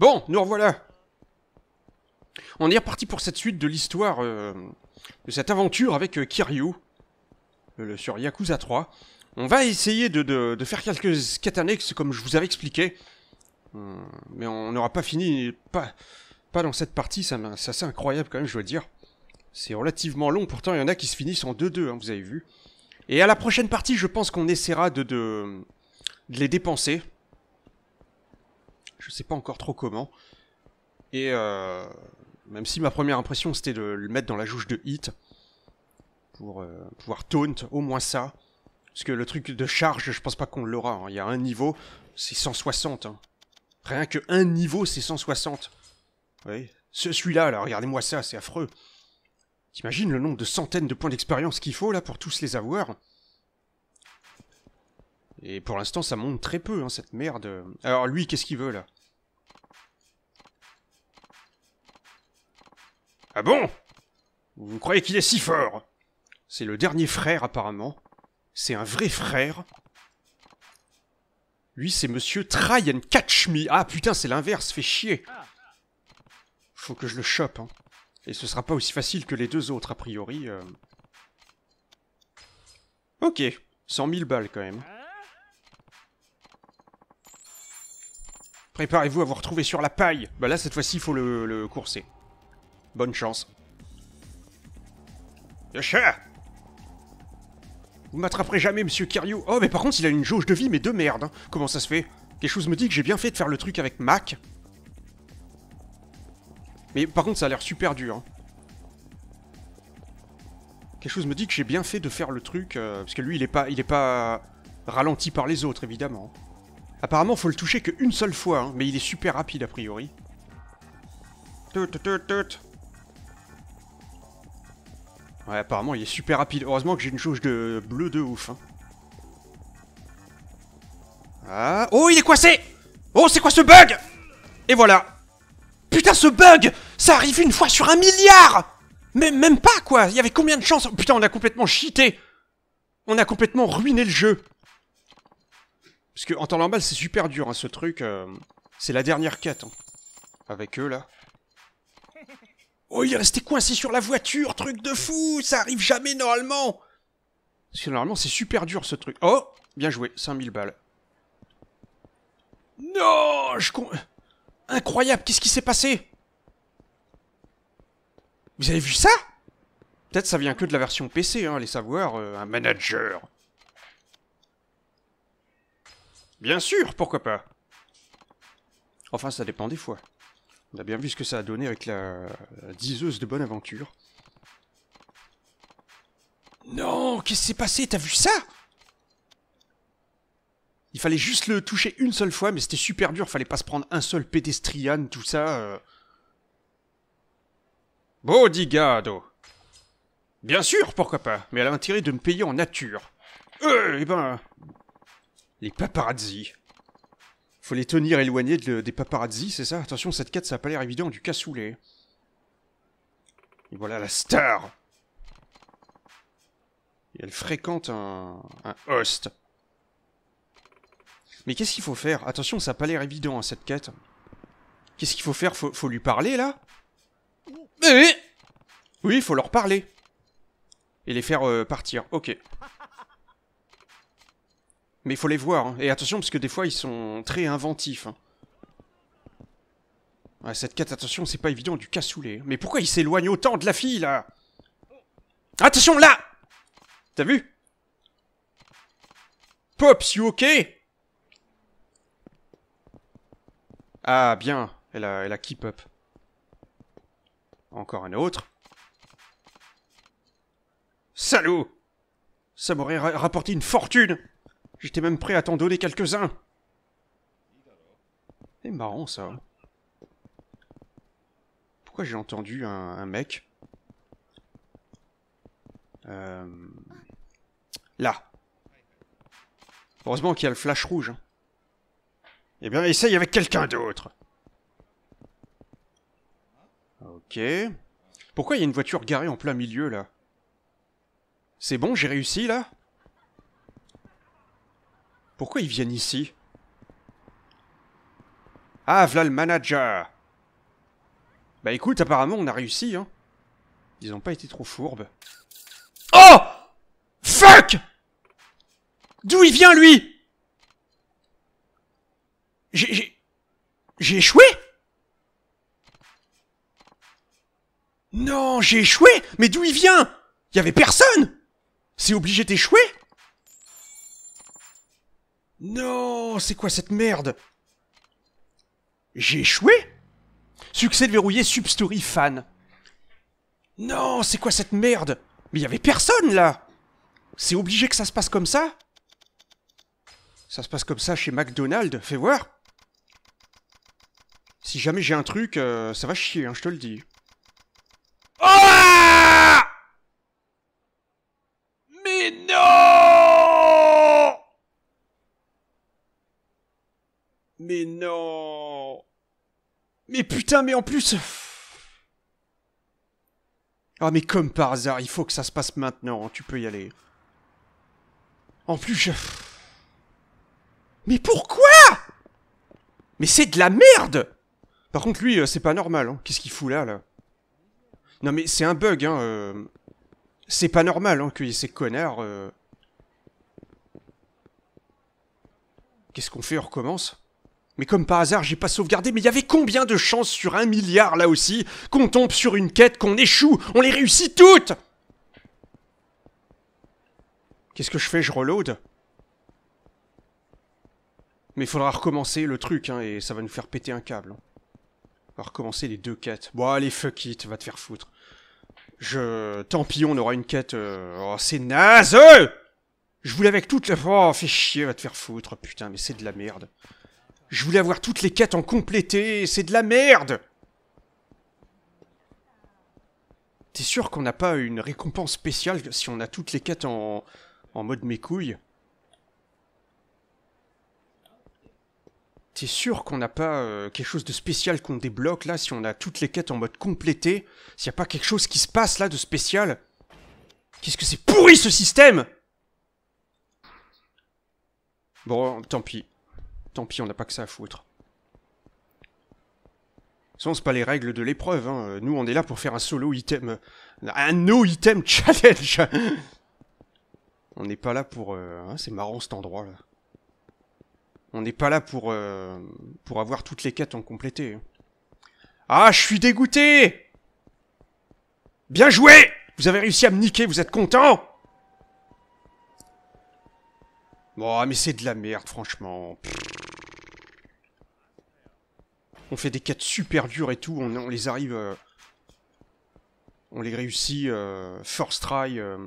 Bon, nous revoilà. On est reparti pour cette suite de l'histoire, euh, de cette aventure avec euh, Kiryu sur Yakuza 3. On va essayer de, faire quelques quêtes comme je vous avais expliqué. Euh, mais on n'aura pas fini, pas, pas dans cette partie, ça, c'est incroyable quand même, je dois dire. C'est relativement long, pourtant il y en a qui se finissent en 2-2, hein, vous avez vu. Et à la prochaine partie, je pense qu'on essaiera de les dépenser, je sais pas encore trop comment. Et euh, même si ma première impression c'était de le mettre dans la jauge de hit, pour euh, pouvoir taunt, au moins ça. Parce que le truc de charge, je pense pas qu'on l'aura. Hein. Il y a un niveau, c'est 160. Hein. Rien que un niveau, c'est 160. Oui. Ce, Celui-là, là, là regardez moi ça, c'est affreux. T'imagines le nombre de centaines de points d'expérience qu'il faut, là, pour tous les avoir Et pour l'instant, ça monte très peu, hein, cette merde. Alors lui, qu'est-ce qu'il veut, là Ah bon Vous croyez qu'il est si fort C'est le dernier frère, apparemment. C'est un vrai frère. Lui, c'est monsieur Try and Catch Me. Ah putain, c'est l'inverse, fait chier. Faut que je le chope, hein. Et ce sera pas aussi facile que les deux autres, a priori. Euh. Ok, 100 000 balles quand même. Préparez-vous à vous retrouver sur la paille Bah là, cette fois-ci, il faut le courser. Bonne chance. Yes, Vous m'attraperez jamais, monsieur Kiryu. Oh, mais par contre, il a une jauge de vie, mais de merde. Hein. Comment ça se fait Quelque chose me dit que j'ai bien fait de faire le truc avec Mac. Mais par contre, ça a l'air super dur. Hein. Quelque chose me dit que j'ai bien fait de faire le truc, euh, parce que lui, il est pas, il est pas ralenti par les autres, évidemment. Apparemment, faut le toucher qu'une seule fois, hein, mais il est super rapide, a priori. Ouais, apparemment, il est super rapide. Heureusement que j'ai une jauge de bleu de ouf. Hein. Ah. Oh, il est coincé Oh, c'est quoi ce bug Et voilà. Putain, ce bug Ça arrive une fois sur un milliard Mais même pas, quoi Il y avait combien de chances Putain, on a complètement cheaté On a complètement ruiné le jeu Parce que en temps normal, c'est super dur, hein, ce truc. Euh, c'est la dernière quête. Hein. Avec eux, là. Oh, il est resté coincé sur la voiture, truc de fou, ça arrive jamais normalement Parce que normalement, c'est super dur ce truc. Oh, bien joué, 5000 balles. Non je Incroyable, qu'est-ce qui s'est passé Vous avez vu ça Peut-être ça vient que de la version PC, hein, les savoir, euh, un manager. Bien sûr, pourquoi pas Enfin, ça dépend des fois. On a bien vu ce que ça a donné avec la, la de bonne aventure. Non Qu'est-ce qui s'est passé T'as vu ça Il fallait juste le toucher une seule fois, mais c'était super dur. Fallait pas se prendre un seul pédestrian, tout ça. Euh... Bodigado Bien sûr, pourquoi pas. Mais elle a intérêt de me payer en nature. Euh, eh ben... Les paparazzi. Faut les tenir éloignés des paparazzi, c'est ça Attention, cette quête, ça n'a pas l'air évident, du cassoulet. Et voilà la star elle fréquente un, host. Mais qu'est-ce qu'il faut faire Attention, ça n'a pas l'air évident, hein, cette quête. Qu'est-ce qu'il faut faire faut, faut lui parler, là eh Oui, il faut leur parler. Et les faire euh, partir, ok. Mais il faut les voir. Hein. Et attention, parce que des fois, ils sont très inventifs. Hein. cette quête, attention, c'est pas évident, du cassoulet. Hein. Mais pourquoi il s'éloigne autant de la fille, là Attention, là T'as vu Pop, you ok Ah, bien. Elle a, elle a keep up. Encore un autre. Salaud Ça m'aurait rapporté une fortune J'étais même prêt à t'en donner quelques-uns. C'est marrant ça. Pourquoi j'ai entendu un, mec euh, Là. Heureusement qu'il y a le flash rouge. Hein. Eh bien, essaye avec quelqu'un d'autre. Ok. Pourquoi il y a une voiture garée en plein milieu, là C'est bon, j'ai réussi, là pourquoi ils viennent ici Ah, v'là le manager Bah écoute, apparemment on a réussi, hein. Ils ont pas été trop fourbes. Oh Fuck D'où il vient, lui J'ai... J'ai échoué Non, j'ai échoué Mais d'où il vient Y'avait y avait personne C'est obligé d'échouer non C'est quoi cette merde J'ai échoué Succès de verrouillé Substory fan. Non C'est quoi cette merde Mais y avait personne là C'est obligé que ça se passe comme ça Ça se passe comme ça chez McDonald's, fais voir Si jamais j'ai un truc, euh, ça va chier, hein, je te le dis. Oh Mais non Mais putain, mais en plus Ah mais comme par hasard, il faut que ça se passe maintenant, tu peux y aller. En plus, je... Mais pourquoi Mais c'est de la merde Par contre, lui, euh, c'est pas normal, hein. Qu'est-ce qu'il fout là, là Non mais c'est un bug, hein. Euh. C'est pas normal, hein, que ces connards... Euh. Qu'est-ce qu'on fait On recommence mais comme par hasard, j'ai pas sauvegardé, mais il y avait combien de chances sur un milliard là aussi qu'on tombe sur une quête, qu'on échoue On les réussit toutes Qu'est-ce que je fais Je reload Mais il faudra recommencer le truc, hein, et ça va nous faire péter un câble. Hein. On va recommencer les deux quêtes. Bon, allez, fuck it, va te faire foutre. Je... Tant pis, on aura une quête... Euh, oh, c'est naze Je voulais avec toute la... Oh, fais chier, va te faire foutre, putain, mais c'est de la merde. Je voulais avoir toutes les quêtes en complété, c'est de la merde T'es sûr qu'on n'a pas une récompense spéciale si on a toutes les quêtes en, en mode mes couilles T'es sûr qu'on n'a pas euh, quelque chose de spécial qu'on débloque là si on a toutes les quêtes en mode complété S'il n'y a pas quelque chose qui se passe là de spécial Qu'est-ce que c'est pourri ce système Bon, tant pis. Tant pis, on n'a pas que ça à foutre. Ce n'est pas les règles de l'épreuve, hein. nous on est là pour faire un solo item, un no item challenge On n'est pas là pour... Euh, hein, c'est marrant cet endroit là. On n'est pas là pour, euh, pour avoir toutes les quêtes en complété. Hein. Ah, je suis dégoûté Bien joué Vous avez réussi à me niquer, vous êtes content Bon, oh, mais c'est de la merde, franchement. On fait des quêtes super dures et tout, on, les arrive... Euh, on les réussit euh, first try. Euh,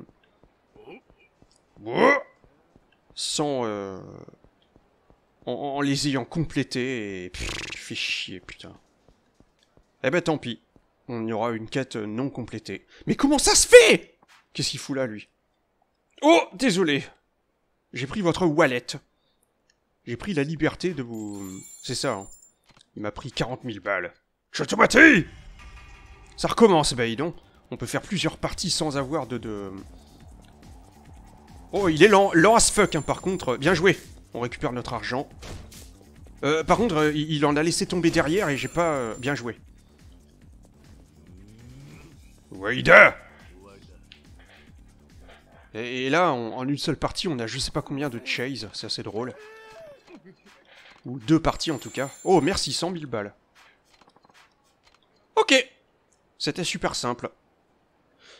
oh, sans... En, les ayant complétées et... Fais chier, putain. Eh ben tant pis. On y aura une quête non complétée. Mais comment ça se fait Qu'est-ce qu'il fout là, lui Oh, désolé. J'ai pris votre wallet. J'ai pris la liberté de vous... C'est ça, hein. Il m'a pris 40 000 balles. Je te Ça recommence, Baydon. On peut faire plusieurs parties sans avoir de... de... Oh, il est lent, lent as fuck, hein, par contre. Euh, bien joué On récupère notre argent. Euh, par contre, euh, il en a laissé tomber derrière et j'ai pas... Euh, bien joué. Waïda et, là, en une seule partie, on a je sais pas combien de chase, c'est assez drôle. Ou deux parties en tout cas. Oh, merci, 100 000 balles. Ok C'était super simple.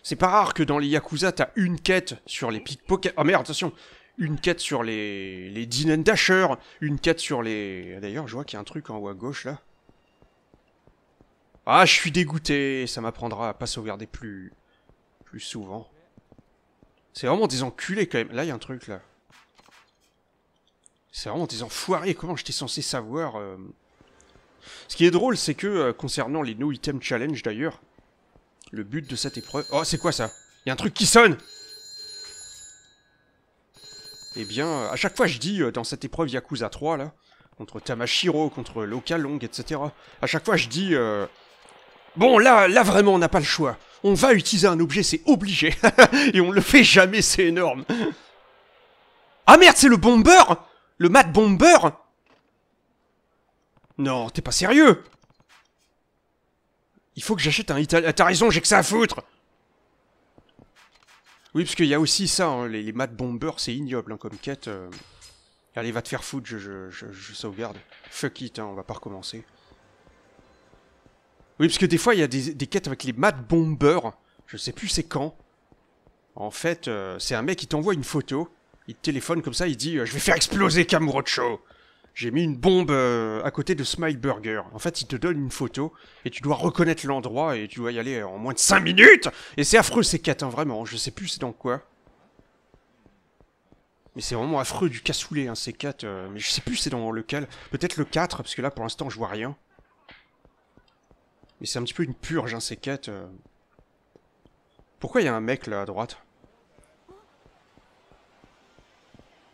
C'est pas rare que dans les Yakuza, t'as une quête sur les pickpockets. Oh merde, attention Une quête sur les, les Dinen Une quête sur les... D'ailleurs, je vois qu'il y a un truc en haut à gauche, là. Ah, je suis dégoûté Ça m'apprendra à pas sauvegarder plus... plus souvent. C'est vraiment des enculés quand même. Là, il y a un truc là. C'est vraiment des enfoirés. Comment j'étais censé savoir euh? Ce qui est drôle, c'est que euh, concernant les No Item Challenge d'ailleurs, le but de cette épreuve. Oh, c'est quoi ça Il y a un truc qui sonne Eh bien, euh, à chaque fois, je dis dans cette épreuve Yakuza 3 là, contre Tamashiro, contre Loka Long, etc. À chaque fois, je dis. Bon, là, là vraiment, on n'a pas le choix on va utiliser un objet, c'est obligé. et on le fait jamais, c'est énorme. Ah merde, c'est le bomber Le mat bomber Non, t'es pas sérieux Il faut que j'achète un Ah T'as raison, j'ai que ça à foutre Oui, parce qu'il y a aussi ça, hein, les, mat bombers, c'est ignoble hein, comme quête. Euh. Allez, va te faire foutre, je, sauvegarde. Fuck it, hein, on va pas recommencer. Oui, parce que des fois, il y a des, quêtes avec les Mad Bomber, Je sais plus c'est quand. En fait, euh, c'est un mec qui t'envoie une photo. Il te téléphone comme ça, il dit euh, Je vais faire exploser Kamurocho J'ai mis une bombe euh, à côté de Smile Burger. En fait, il te donne une photo et tu dois reconnaître l'endroit et tu dois y aller en moins de 5 minutes Et c'est affreux ces quêtes, hein, vraiment. Je sais plus c'est dans quoi. Mais c'est vraiment affreux du cassoulet, hein, ces quêtes, mais je sais plus c'est dans lequel. Peut-être le 4, parce que là, pour l'instant, je vois rien. Mais c'est un petit peu une purge, hein, ces quêtes. Euh. Pourquoi il y a un mec, là, à droite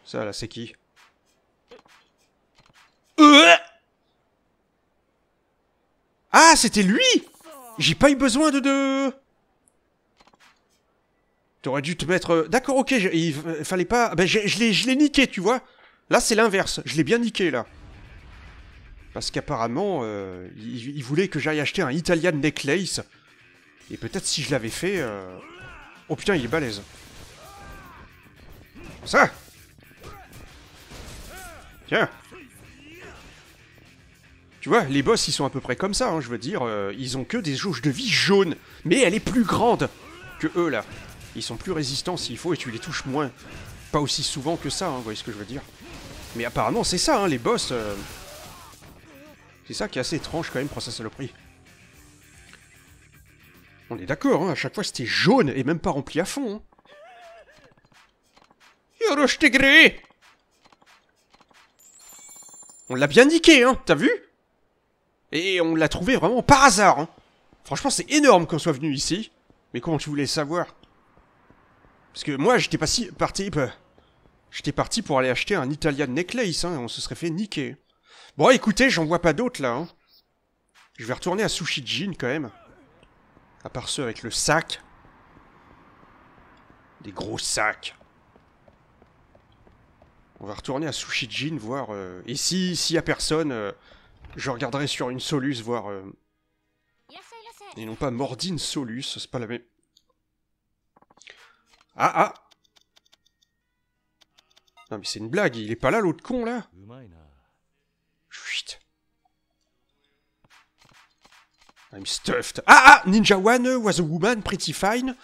Ça, là, c'est qui euh Ah, c'était lui J'ai pas eu besoin de... de... T'aurais dû te mettre... Euh, d'accord, ok, il fallait pas... Ben, je l'ai niqué, tu vois Là, c'est l'inverse. Je l'ai bien niqué, là. Parce qu'apparemment, euh, il, voulait que j'aille acheter un Italian Necklace. Et peut-être si je l'avais fait... Euh, oh putain, il est balèze. Ça Tiens Tu vois, les boss, ils sont à peu près comme ça, hein, je veux dire. Euh, ils ont que des jauges de vie jaunes. Mais elle est plus grande que eux, là. Ils sont plus résistants s'il faut, et tu les touches moins. Pas aussi souvent que ça, hein, vous voyez ce que je veux dire. Mais apparemment, c'est ça, hein, les boss... C'est ça qui est assez étrange quand même pour le prix. On est d'accord, hein, à chaque fois c'était jaune et même pas rempli à fond. Hein. Yorosh On l'a bien niqué, hein, t'as vu Et on l'a trouvé vraiment par hasard, hein. Franchement, c'est énorme qu'on soit venu ici. Mais comment tu voulais savoir Parce que moi, j'étais pas si... parti... Euh, j'étais parti pour aller acheter un Italian necklace, hein, on se serait fait niquer. Bon, écoutez, j'en vois pas d'autres, là. Hein. Je vais retourner à Sushi Jin, quand même. À part ceux avec le sac. Des gros sacs. On va retourner à Sushi Jin, voir... Euh, et si, s'il y a personne, euh, je regarderai sur une Solus, voir... Et euh, non pas Mordine Solus, c'est pas la même... Ah, ah Non mais c'est une blague, il est pas là l'autre con, là Chut. I'm stuffed. Ah ah Ninja One was a woman pretty fine.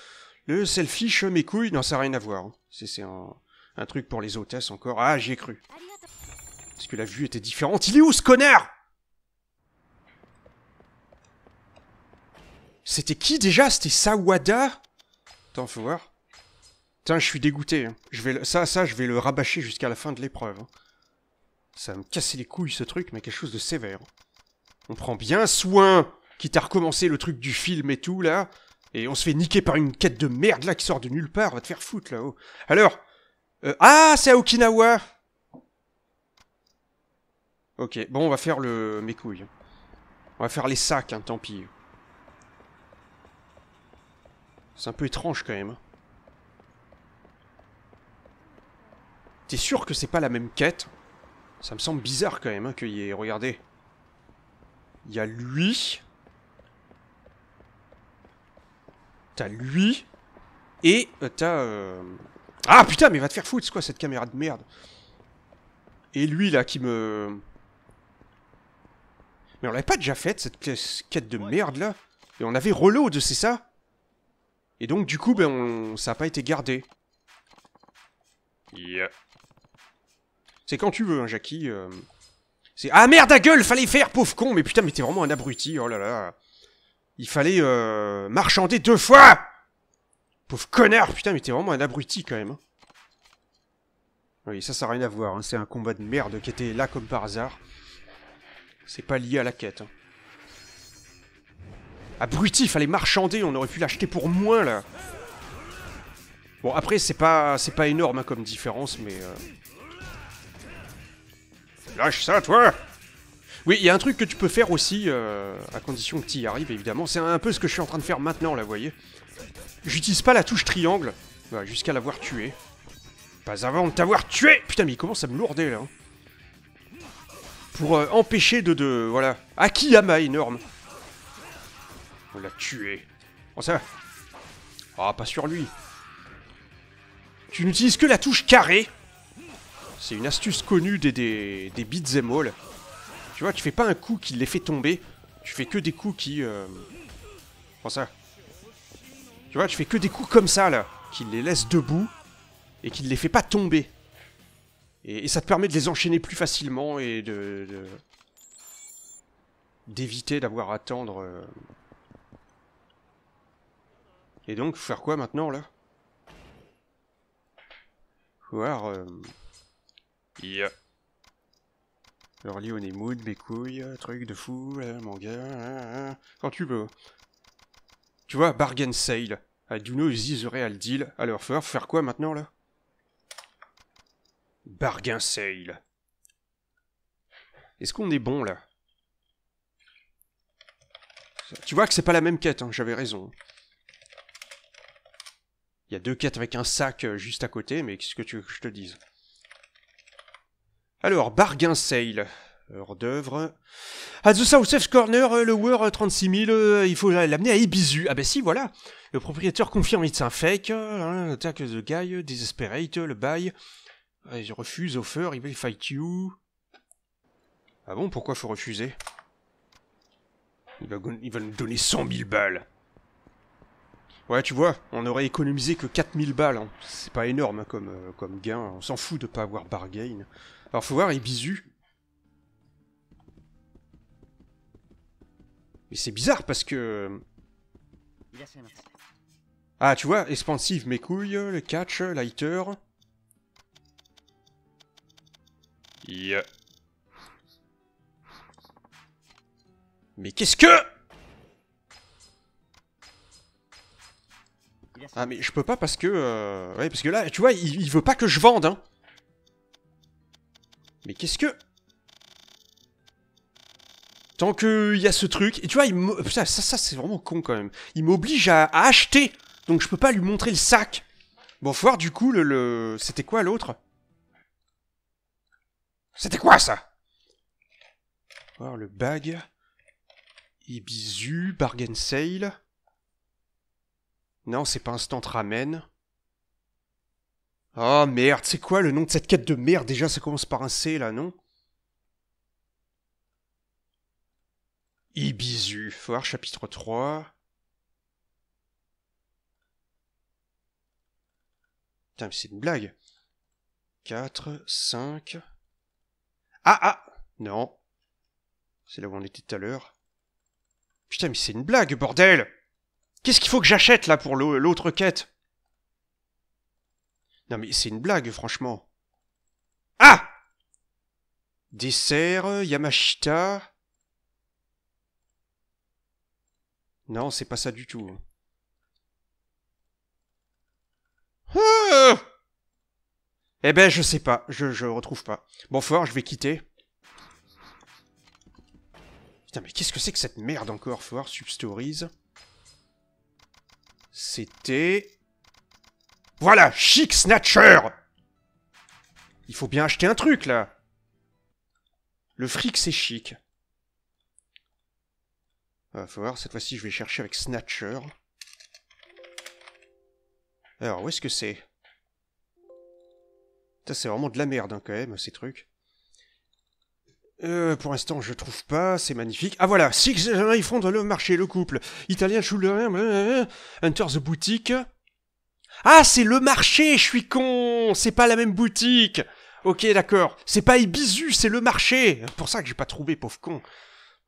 Le selfish mes couilles, non ça n'a rien à voir. C'est un, truc pour les hôtesses encore. Ah j'y ai cru. Parce que la vue était différente. Il est où ce connard C'était qui déjà C'était Sawada Attends, faut voir. Putain, je suis dégoûté. Hein. Je vais Ça, ça, je vais le rabâcher jusqu'à la fin de l'épreuve. Hein. Ça va me casser les couilles ce truc, mais quelque chose de sévère. On prend bien soin Quitte à recommencer le truc du film et tout, là. Et on se fait niquer par une quête de merde, là, qui sort de nulle part. On va te faire foutre, là-haut. Alors euh, Ah, c'est à Okinawa Ok, bon, on va faire le... mes couilles. On va faire les sacs, hein, tant pis. C'est un peu étrange, quand même. Hein. T'es sûr que c'est pas la même quête ça me semble bizarre quand même hein, qu'il y ait... Regardez. Il y a lui. T'as lui. Et euh, t'as... Euh, ah putain, mais va te faire foutre, c'est quoi cette caméra de merde Et lui là qui me... Mais on l'avait pas déjà faite, cette quête de merde là Et on avait reload, c'est ça Et donc du coup, ben, on... ça a pas été gardé. Yeah. C'est quand tu veux, hein, Jackie. Euh. C'est ah merde, à gueule, fallait faire, pauvre con. Mais putain, mais t'es vraiment un abruti. Oh là là. Il fallait euh, marchander deux fois. Pauvre connard, putain, mais t'es vraiment un abruti quand même. Hein. Oui, ça, ça n'a rien à voir. Hein. C'est un combat de merde qui était là comme par hasard. C'est pas lié à la quête. Hein. Abruti, fallait marchander, on aurait pu l'acheter pour moins, là. Bon, après, c'est pas, c'est pas énorme comme différence, mais... Euh, Lâche ça, toi Oui, il y a un truc que tu peux faire aussi, euh, à condition que tu y arrives, évidemment. C'est un peu ce que je suis en train de faire maintenant, là, vous voyez. J'utilise pas la touche triangle, bah, jusqu'à l'avoir tué. Pas avant de t'avoir tué Putain, mais il commence à me lourder, là. Hein. Pour euh, empêcher de, de... Voilà. Akiyama, énorme. On l'a tué. Oh, ça Ah, pas sur lui. Tu n'utilises que la touche carré c'est une astuce connue des, des, des all. Tu vois, tu fais pas un coup qui les fait tomber. Tu fais que des coups qui... Euh... Prends ça. Tu vois, tu fais que des coups comme ça, là. Qui les laisse debout. Et qui ne les fait pas tomber. Et, ça te permet de les enchaîner plus facilement et de... d'éviter d'avoir à attendre... Euh. Et donc, faire quoi maintenant, là Voir... Euh, Yeah. est mood, mes couilles, truc de fou, hein, mon gars. Hein, hein, quand tu veux. Tu vois, bargain sale. aduno ah, du real deal. Alors, faire, faire quoi maintenant, là Bargain sale. Est-ce qu'on est bon, là Tu vois que c'est pas la même quête, j'avais raison. Il y a deux quêtes avec un sac euh, juste à côté, mais qu'est-ce que tu veux que je te dise alors, bargain sale. Hors d'œuvre. At the South Safe Corner, lower 36 000, il faut l'amener à Ibizu. Ah ben si, voilà. Le propriétaire confirme, it's un fake. Hein, attack the guy, euh, desperate, euh, le bail. Il refuse, offer, il will fight you. Ah bon, pourquoi faut refuser il va, nous donner 100 000 balles. Ouais, tu vois, on aurait économisé que 4000 balles. Hein. C'est pas énorme hein, comme, euh, comme gain. On s'en fout de pas avoir bargain. Alors faut voir, bisu. Mais c'est bizarre parce que... Ah, tu vois, expansive, mes couilles, le catch, lighter. Yeah. Mais qu'est-ce que Ah mais je peux pas parce que... Euh, ouais parce que là, tu vois, il veut pas que je vende, hein mais qu'est-ce que... Tant qu'il y a ce truc... Et tu vois, il ça, ça c'est vraiment con quand même. Il m'oblige à, acheter Donc je peux pas lui montrer le sac Bon, faut voir du coup le... C'était quoi l'autre C'était quoi ça Voir le bag... Ibizu, Bargain Sale... Non, c'est pas instant ramen. Ah oh, merde, c'est quoi le nom de cette quête de merde Déjà, ça commence par un C là, non Ibizu, Foire chapitre 3. Putain, mais c'est une blague. 4, 5. Ah ah Non. C'est là où on était tout à l'heure. Putain, mais c'est une blague, bordel Qu'est-ce qu'il faut que j'achète là pour l'autre quête non mais c'est une blague, franchement. Ah Dessert, euh, Yamashita... Non, c'est pas ça du tout. Ah eh ben, je sais pas. Je, je retrouve pas. Bon, fort, je vais quitter. Putain, mais qu'est-ce que c'est que cette merde encore, Fort Substories C'était... Voilà, chic snatcher Il faut bien acheter un truc, là Le fric, c'est chic. Ah, faut voir, cette fois-ci, je vais chercher avec snatcher. Alors, où est-ce que c'est Ça, c'est vraiment de la merde, hein, quand même, ces trucs. Euh, pour l'instant, je trouve pas, c'est magnifique. Ah voilà, Six, ils dans le marché, le couple. Italien, le... Enter the Boutique. Ah, c'est le marché, je suis con C'est pas la même boutique Ok, d'accord. C'est pas Ibizu, c'est le marché Pour ça que j'ai pas trouvé, pauvre con.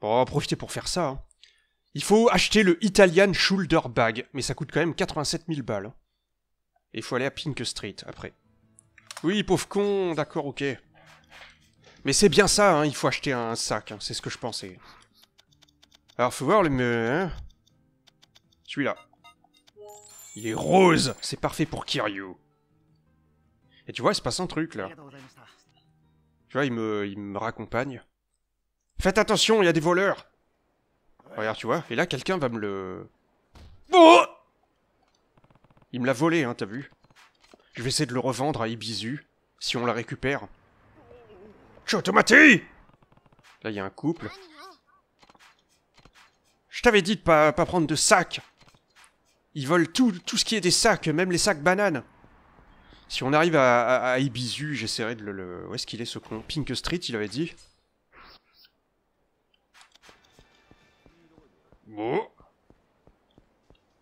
Bon, on profiter pour faire ça. Hein. Il faut acheter le Italian Shoulder Bag, mais ça coûte quand même 87 000 balles. Hein. Et il faut aller à Pink Street, après. Oui, pauvre con, d'accord, ok. Mais c'est bien ça, hein, il faut acheter un sac, c'est ce que je pensais. Alors, faut voir le... Hein Celui-là. Il est rose C'est parfait pour Kiryu. Et tu vois, il se passe un truc, là. Tu vois, il me, il me raccompagne. Faites attention, il y a des voleurs Regarde, tu vois, et là, quelqu'un va me le... Oh il me l'a volé, hein, t'as vu Je vais essayer de le revendre à Ibizu, si on la récupère. Chotomati Là, il y a un couple. Je t'avais dit de pas, pas prendre de sac ils volent tout, ce qui est des sacs, même les sacs bananes. Si on arrive à, Ibizu, j'essaierai de le... Où est-ce qu'il est ce con Pink Street, il avait dit.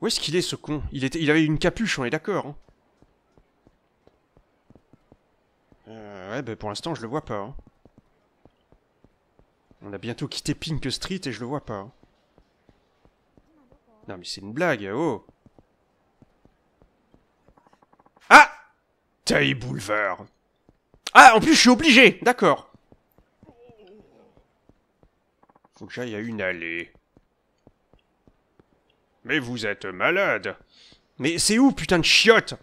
Où est-ce qu'il est ce con il, était, il avait une capuche, on est d'accord. Hein. Euh, ouais, bah pour l'instant je le vois pas. Hein. On a bientôt quitté Pink Street et je le vois pas. Hein. Non mais c'est une blague, oh boulevard. Ah, en plus, je suis obligé D'accord. Faut que j'aille à une allée. Mais vous êtes malade Mais c'est où, putain de chiotte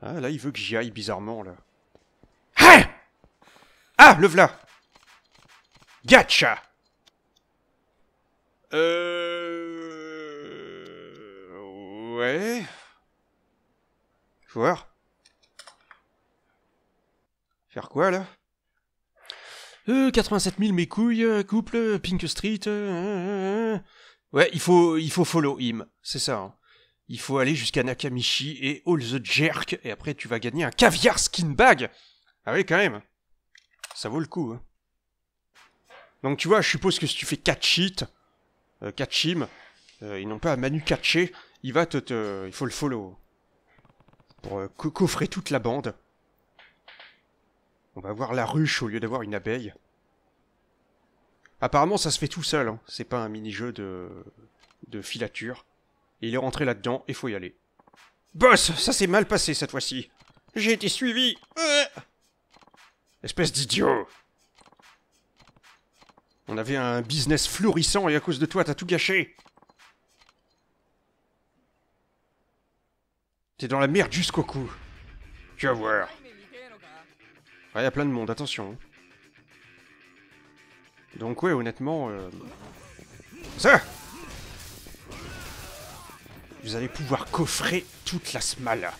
Ah, là, il veut que j'y aille, bizarrement, là. Ah Ah, le v'là gacha Euh... Ouais. Joueur... Faire quoi là euh, 87 000 mes couilles, euh, couple, euh, Pink Street. Euh, ouais, il faut, il faut follow him, c'est ça. Hein. Il faut aller jusqu'à Nakamichi et All the Jerk, et après tu vas gagner un caviar skin bag. Ah oui, quand même. Ça vaut le coup. Hein. Donc tu vois, je suppose que si tu fais catch it, catch him, ils n'ont pas à manu catcher, il va te, Il faut le follow. Pour euh, coffrer toute la bande. On va voir la ruche au lieu d'avoir une abeille. Apparemment, ça se fait tout seul. Hein. C'est pas un mini-jeu de... de filature. il est rentré là-dedans et faut y aller. Boss, ça s'est mal passé cette fois-ci. J'ai été suivi. Euh. Espèce d'idiot. On avait un business florissant et à cause de toi, t'as tout gâché. T'es dans la merde jusqu'au cou. Tu vas voir. Il ouais, y a plein de monde, attention. Hein. Donc ouais, honnêtement... Euh, ça Vous allez pouvoir coffrer toute la smala.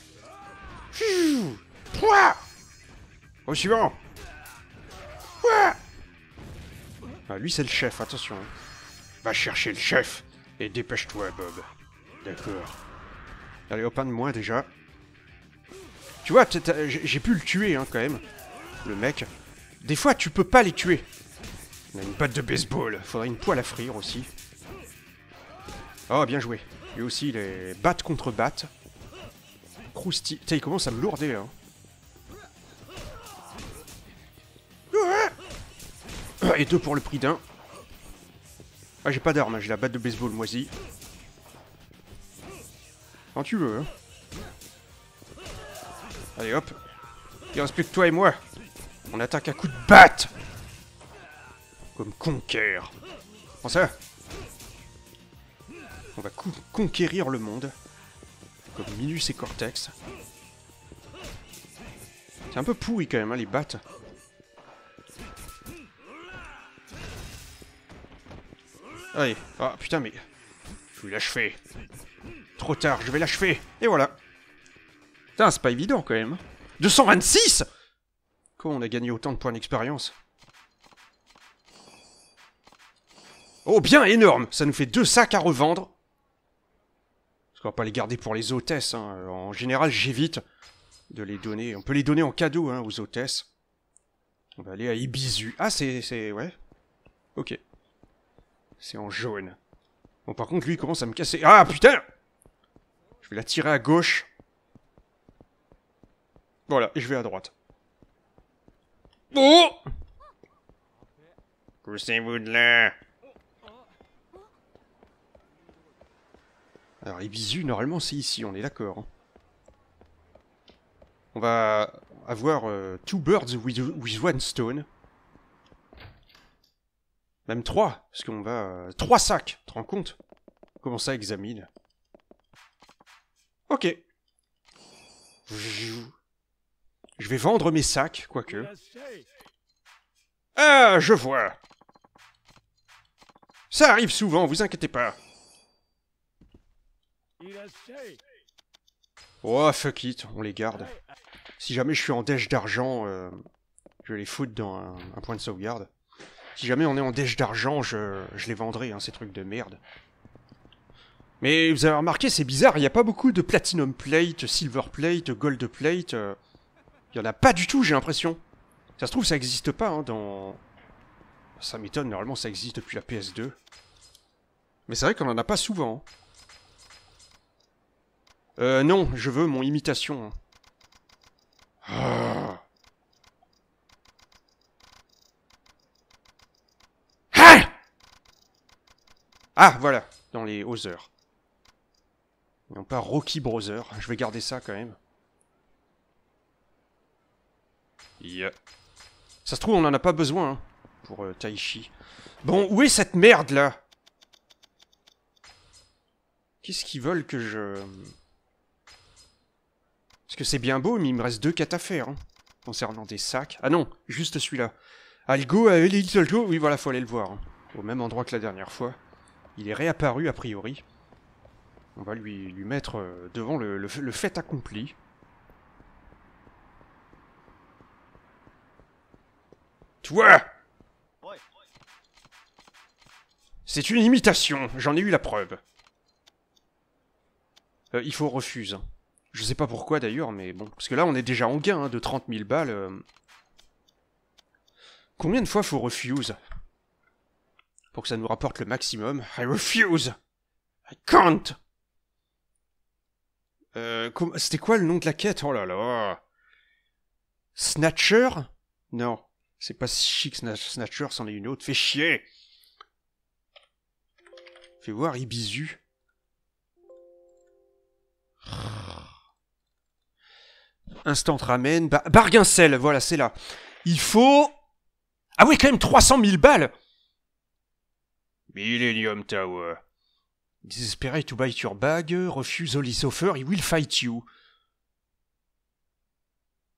Pouah Au suivant ah, Lui, c'est le chef, attention. Hein. Va chercher le chef et dépêche-toi, Bob. D'accord. Allez, au pain de moins déjà. Tu vois, j'ai pu le tuer, hein, quand même. Le mec. Des fois, tu peux pas les tuer. On a une batte de baseball. Faudrait une poêle à frire aussi. Oh, bien joué. a aussi, les battes contre battes. Crousti... Tiens, il commence à me lourder, là. Hein. Ah, et deux pour le prix d'un. Ah, j'ai pas d'arme, hein, j'ai la batte de baseball moisie. Quand tu veux. Hein. Allez hop. Il reste plus que toi et moi. On attaque à coups de batte. Comme conquer. Prends ça. On va conquérir le monde. Comme Minus et Cortex. C'est un peu pourri quand même, hein, les battes. Allez. Ah putain, mais... Je vais l'achever. Trop tard, je vais l'achever. Et voilà. Putain, c'est pas évident quand même. 226 Comment on a gagné autant de points d'expérience Oh, bien énorme Ça nous fait deux sacs à revendre. Parce qu'on va pas les garder pour les hôtesses. Hein. En général, j'évite de les donner. On peut les donner en cadeau hein, aux hôtesses. On va aller à Ibizu. Ah, c'est... Ouais. Ok. C'est en jaune. Bon, par contre, lui, il commence à me casser. Ah, putain Je vais la tirer à gauche. Voilà, et je vais à droite. Oh vous de là Alors, les bisous, normalement, c'est ici, on est d'accord. Hein. On va avoir euh, Two Birds with, with One Stone. Même trois, parce qu'on va... Euh, trois sacs, tu te rends compte Comment ça examine Ok. Je vais vendre mes sacs, quoique. Ah, je vois Ça arrive souvent, vous inquiétez pas. Oh, fuck it, on les garde. Si jamais je suis en déche d'argent, euh, je les foutre dans un point de sauvegarde. Si jamais on est en déche d'argent, je, les vendrai, hein, ces trucs de merde. Mais vous avez remarqué, c'est bizarre, il n'y a pas beaucoup de platinum plate, silver plate, gold plate. Il euh, n'y en a pas du tout, j'ai l'impression. Ça se trouve, ça n'existe pas hein, dans... Ça m'étonne, normalement ça existe depuis la PS2. Mais c'est vrai qu'on en a pas souvent. Hein. Euh, non, je veux mon imitation. Hein. Ah. Ah, voilà, dans les Other. Non pas Rocky Brother, je vais garder ça quand même. Yeah. Ça se trouve, on n'en a pas besoin hein, pour euh, Taichi. Bon, où est cette merde là Qu'est-ce qu'ils veulent que je... Parce que c'est bien beau, mais il me reste deux quêtes à faire. Hein, concernant des sacs. Ah non, juste celui-là. Algo, Algo, euh, oui voilà, faut aller le voir. Hein, au même endroit que la dernière fois. Il est réapparu a priori. On va lui, mettre euh, devant le, fait accompli. Toi C'est une imitation, j'en ai eu la preuve. Euh, il faut refuse. Je sais pas pourquoi d'ailleurs, mais bon. Parce que là, on est déjà en gain hein, de 30 000 balles. Euh. Combien de fois faut refuse pour que ça nous rapporte le maximum. I refuse. I can't. Euh, C'était quoi le nom de la quête Oh là là. Snatcher Non, c'est pas si chic Snatcher, c'en est une autre. Fais chier. Fais voir Ibizu. Instant ramène. Bargainsel. Barguincelle, voilà, c'est là. Il faut... Ah oui, quand même 300 000 balles Millennium Tower. Désespéré to buy your bag, refuse all his offer, he will fight you.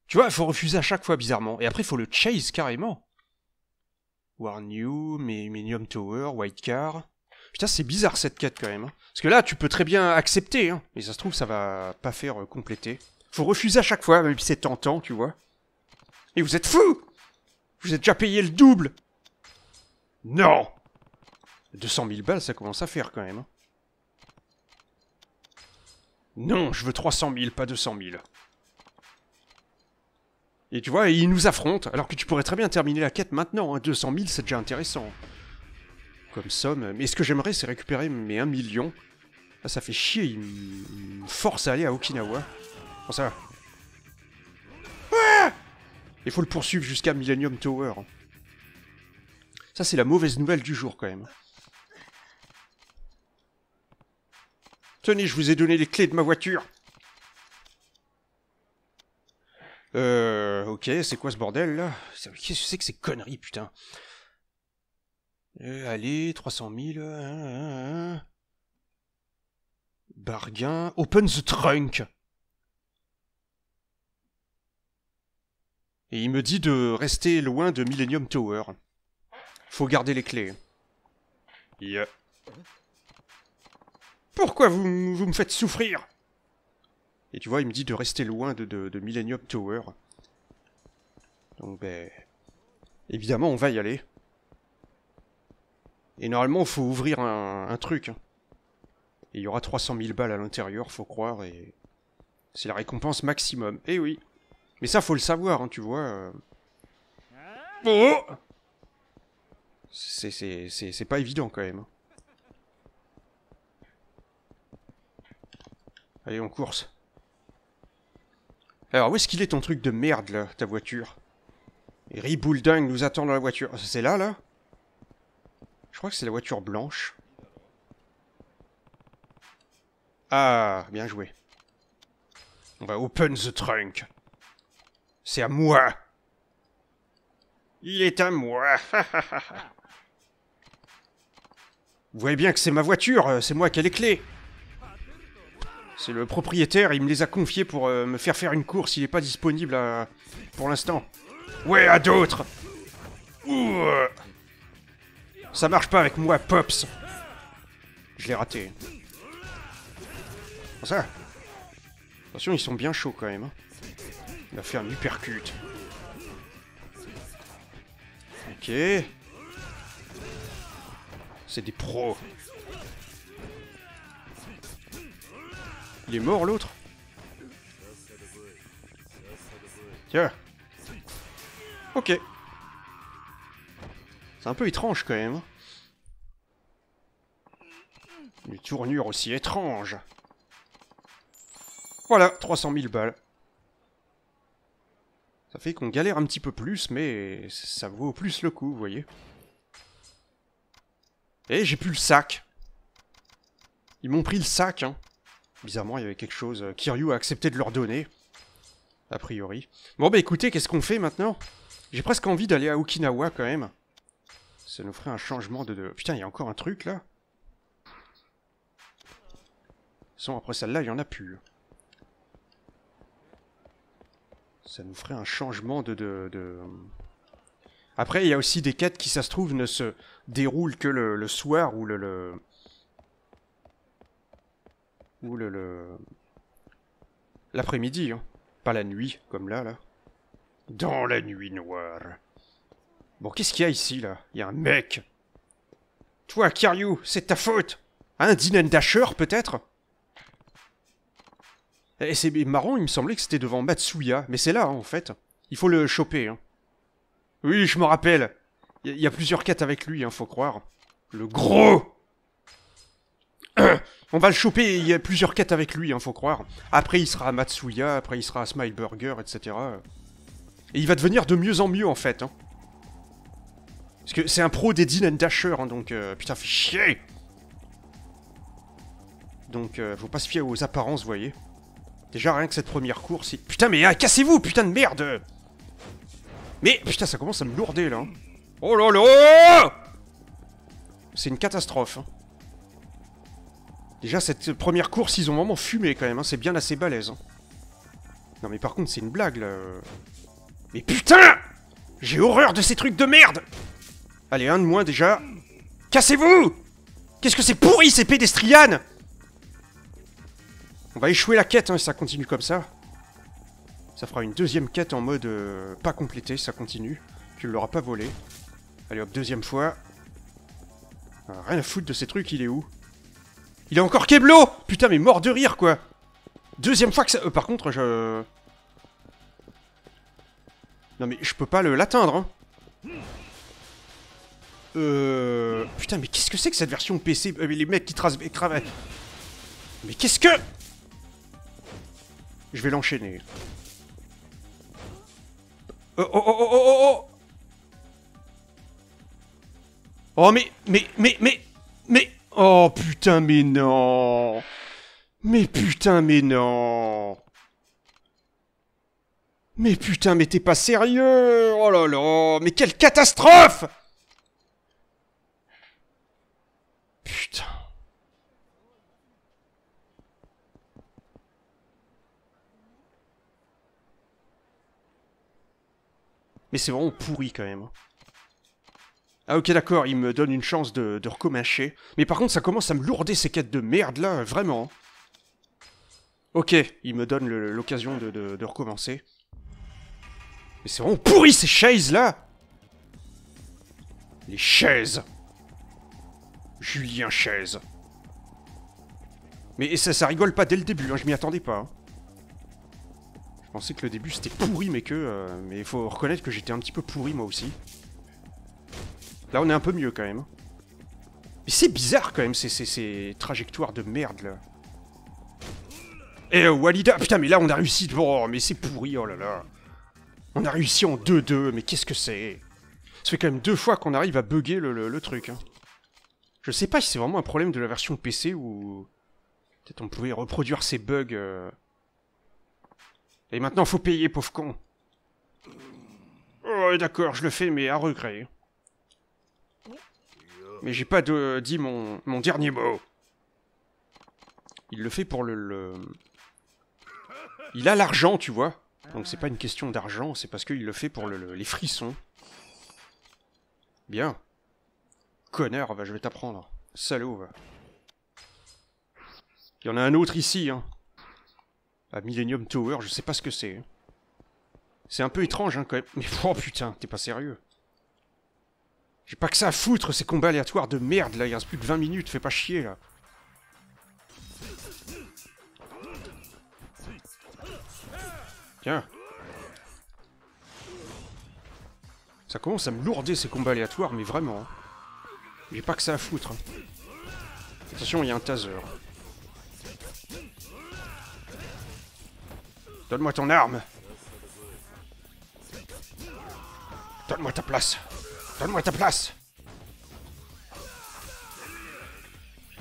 Tu vois, il faut refuser à chaque fois bizarrement. Et après, il faut le chase carrément. Warn you, Millennium Tower, White Car. Putain, c'est bizarre cette quête quand même. Hein. Parce que là, tu peux très bien accepter, mais hein. ça se trouve, ça va pas faire compléter. Euh, compléter. Faut refuser à chaque fois, même si c'est tentant, tu vois. Et vous êtes fous Vous êtes déjà payé le double Non 200 000 balles, ça commence à faire quand même. Hein. Non, je veux 300 000, pas 200 000. Et tu vois, il nous affronte, alors que tu pourrais très bien terminer la quête maintenant. 200 hein. 000, c'est déjà intéressant. Comme somme. Mais ce que j'aimerais, c'est récupérer mes 1 million. Là, ah, ça fait chier, il me force à aller à Okinawa. Bon, ça va. Ah il faut le poursuivre jusqu'à Millennium Tower. Hein. Ça, c'est la mauvaise nouvelle du jour, quand même. Tenez, je vous ai donné les clés de ma voiture. Euh, ok, c'est quoi ce bordel là Qu'est-ce que c'est que ces conneries, putain euh, Allez, 300 000. Euh, hein, hein, hein. Bargain. Open the trunk Et il me dit de rester loin de Millennium Tower. Faut garder les clés. Yeah. Pourquoi vous, vous me faites souffrir Et tu vois, il me dit de rester loin de, de, Millennium Tower. Donc, ben... Évidemment, on va y aller. Et normalement, faut ouvrir un, truc. Hein. il y aura 300 000 balles à l'intérieur, faut croire, et... C'est la récompense maximum. Eh oui Mais ça, faut le savoir, hein, tu vois. Euh. Oh C'est pas évident, quand même. Hein. Allez, on course. Alors, où est-ce qu'il est ton truc de merde, là, ta voiture Riboulding nous attend dans la voiture. Ah, c'est là, là Je crois que c'est la voiture blanche. Ah, bien joué. On va open the trunk. C'est à moi Il est à moi Vous voyez bien que c'est ma voiture, euh, c'est moi qui ai les clés c'est le propriétaire, il me les a confiés pour euh, me faire faire une course, il n'est pas disponible pour l'instant. Ouais, à d'autres Ouh Ça marche pas avec moi, Pops Je l'ai raté. Ah, ça Attention, ils sont bien chauds quand même. Il hein. a fait un hypercute. Ok. C'est des pros. Il est mort l'autre Tiens Ok C'est un peu étrange quand même. Une tournure aussi étrange Voilà, 300 000 balles. Ça fait qu'on galère un petit peu plus, mais ça vaut plus le coup, vous voyez. Et eh, j'ai plus le sac Ils m'ont pris le sac, hein Bizarrement, il y avait quelque chose. Euh, Kiryu a accepté de leur donner. A priori. Bon bah écoutez, qu'est-ce qu'on fait maintenant J'ai presque envie d'aller à Okinawa quand même. Ça nous ferait un changement de... Putain, il y a encore un truc là façon, après celle-là, il n'y en a plus. Ça nous ferait un changement de... de, Après, il y a aussi des quêtes qui, ça se trouve, ne se déroulent que le, soir ou le le... L'après-midi, hein. Pas la nuit, comme là, là. Dans la nuit noire. Bon, qu'est-ce qu'il y a ici, là Il y a un mec Toi, Kiryu, c'est ta faute Un Dinendasher, peut-être Et eh, c'est marrant, il me semblait que c'était devant Matsuya, mais c'est là, en fait. Il faut le choper, hein. Oui, je me rappelle Il y, a plusieurs quêtes avec lui, hein, faut croire. Le gros on va le choper, il y a plusieurs quêtes avec lui, hein, faut croire. Après, il sera à Matsuya, après, il sera à Smileburger, etc. Et il va devenir de mieux en mieux, en fait. Hein. Parce que c'est un pro des Dean and Dasher, hein, donc... Euh, putain, fait chier Donc, euh, faut pas se fier aux apparences, vous voyez. Déjà, rien que cette première course... Putain, mais ah, cassez-vous, putain de merde Mais, putain, ça commence à me lourder, là. Oh là là C'est une catastrophe, Déjà, cette première course, ils ont vraiment fumé quand même. Hein. C'est bien assez balèze. Hein. Non, mais par contre, c'est une blague là. Mais putain J'ai horreur de ces trucs de merde Allez, un de moins déjà. Cassez-vous Qu'est-ce que c'est pourri ces pédestrianes On va échouer la quête hein, si ça continue comme ça. Ça fera une deuxième quête en mode euh, pas complété, ça continue. Tu ne l'auras pas volé. Allez hop, deuxième fois. Ah, rien à foutre de ces trucs, il est où il est encore Keblo Putain, mais mort de rire, quoi Deuxième fois que ça... Euh, par contre, je... Non, mais je peux pas l'atteindre, hein. Euh... Putain, mais qu'est-ce que c'est que cette version PC euh, Les mecs qui tracent... Mais qu'est-ce que... Je vais l'enchaîner. Oh, oh, oh, oh, oh, oh Oh, mais... Mais, mais, mais... Mais... Oh putain, mais non Mais putain, mais non Mais putain, mais t'es pas sérieux Oh là là Mais quelle catastrophe Putain. Mais c'est vraiment pourri quand même. Hein. Ah ok d'accord, il me donne une chance de, de Mais par contre ça commence à me lourder ces quêtes de merde là, vraiment. Ok, il me donne l'occasion de, recommencer. Mais c'est vraiment pourri ces chaises là Les chaises Julien Chaises Mais ça, ça rigole pas dès le début, hein, je m'y attendais pas. Hein. Je pensais que le début c'était pourri mais que... Euh, mais il faut reconnaître que j'étais un petit peu pourri moi aussi. Là, on est un peu mieux quand même. Mais c'est bizarre quand même ces, trajectoires de merde là. Et euh, Walida, putain, mais là on a réussi. Oh, mais c'est pourri, oh là là. On a réussi en 2-2, mais qu'est-ce que c'est Ça fait quand même deux fois qu'on arrive à bugger le, truc. Hein. Je sais pas si c'est vraiment un problème de la version PC ou. Peut-être on pouvait reproduire ces bugs. Euh. Et maintenant faut payer, pauvre con. Oh, d'accord, je le fais, mais à regret. Mais j'ai pas de, dit mon, dernier mot. Il le fait pour le... Il a l'argent, tu vois. Donc c'est pas une question d'argent, c'est parce qu'il le fait pour les frissons. Bien. Connard, va, je vais t'apprendre. Salaud, Il y en a un autre ici, hein. À Millennium Tower, je sais pas ce que c'est. C'est un peu étrange, hein, quand même. Mais oh putain, t'es pas sérieux. J'ai pas que ça à foutre, ces combats aléatoires de merde, là. Il reste plus de 20 minutes, fais pas chier, là. Tiens. Ça commence à me lourder, ces combats aléatoires, mais vraiment. Hein. J'ai pas que ça à foutre. Hein. Attention, il y a un taser. Donne-moi ton arme Donne-moi ta place Donne-moi ta place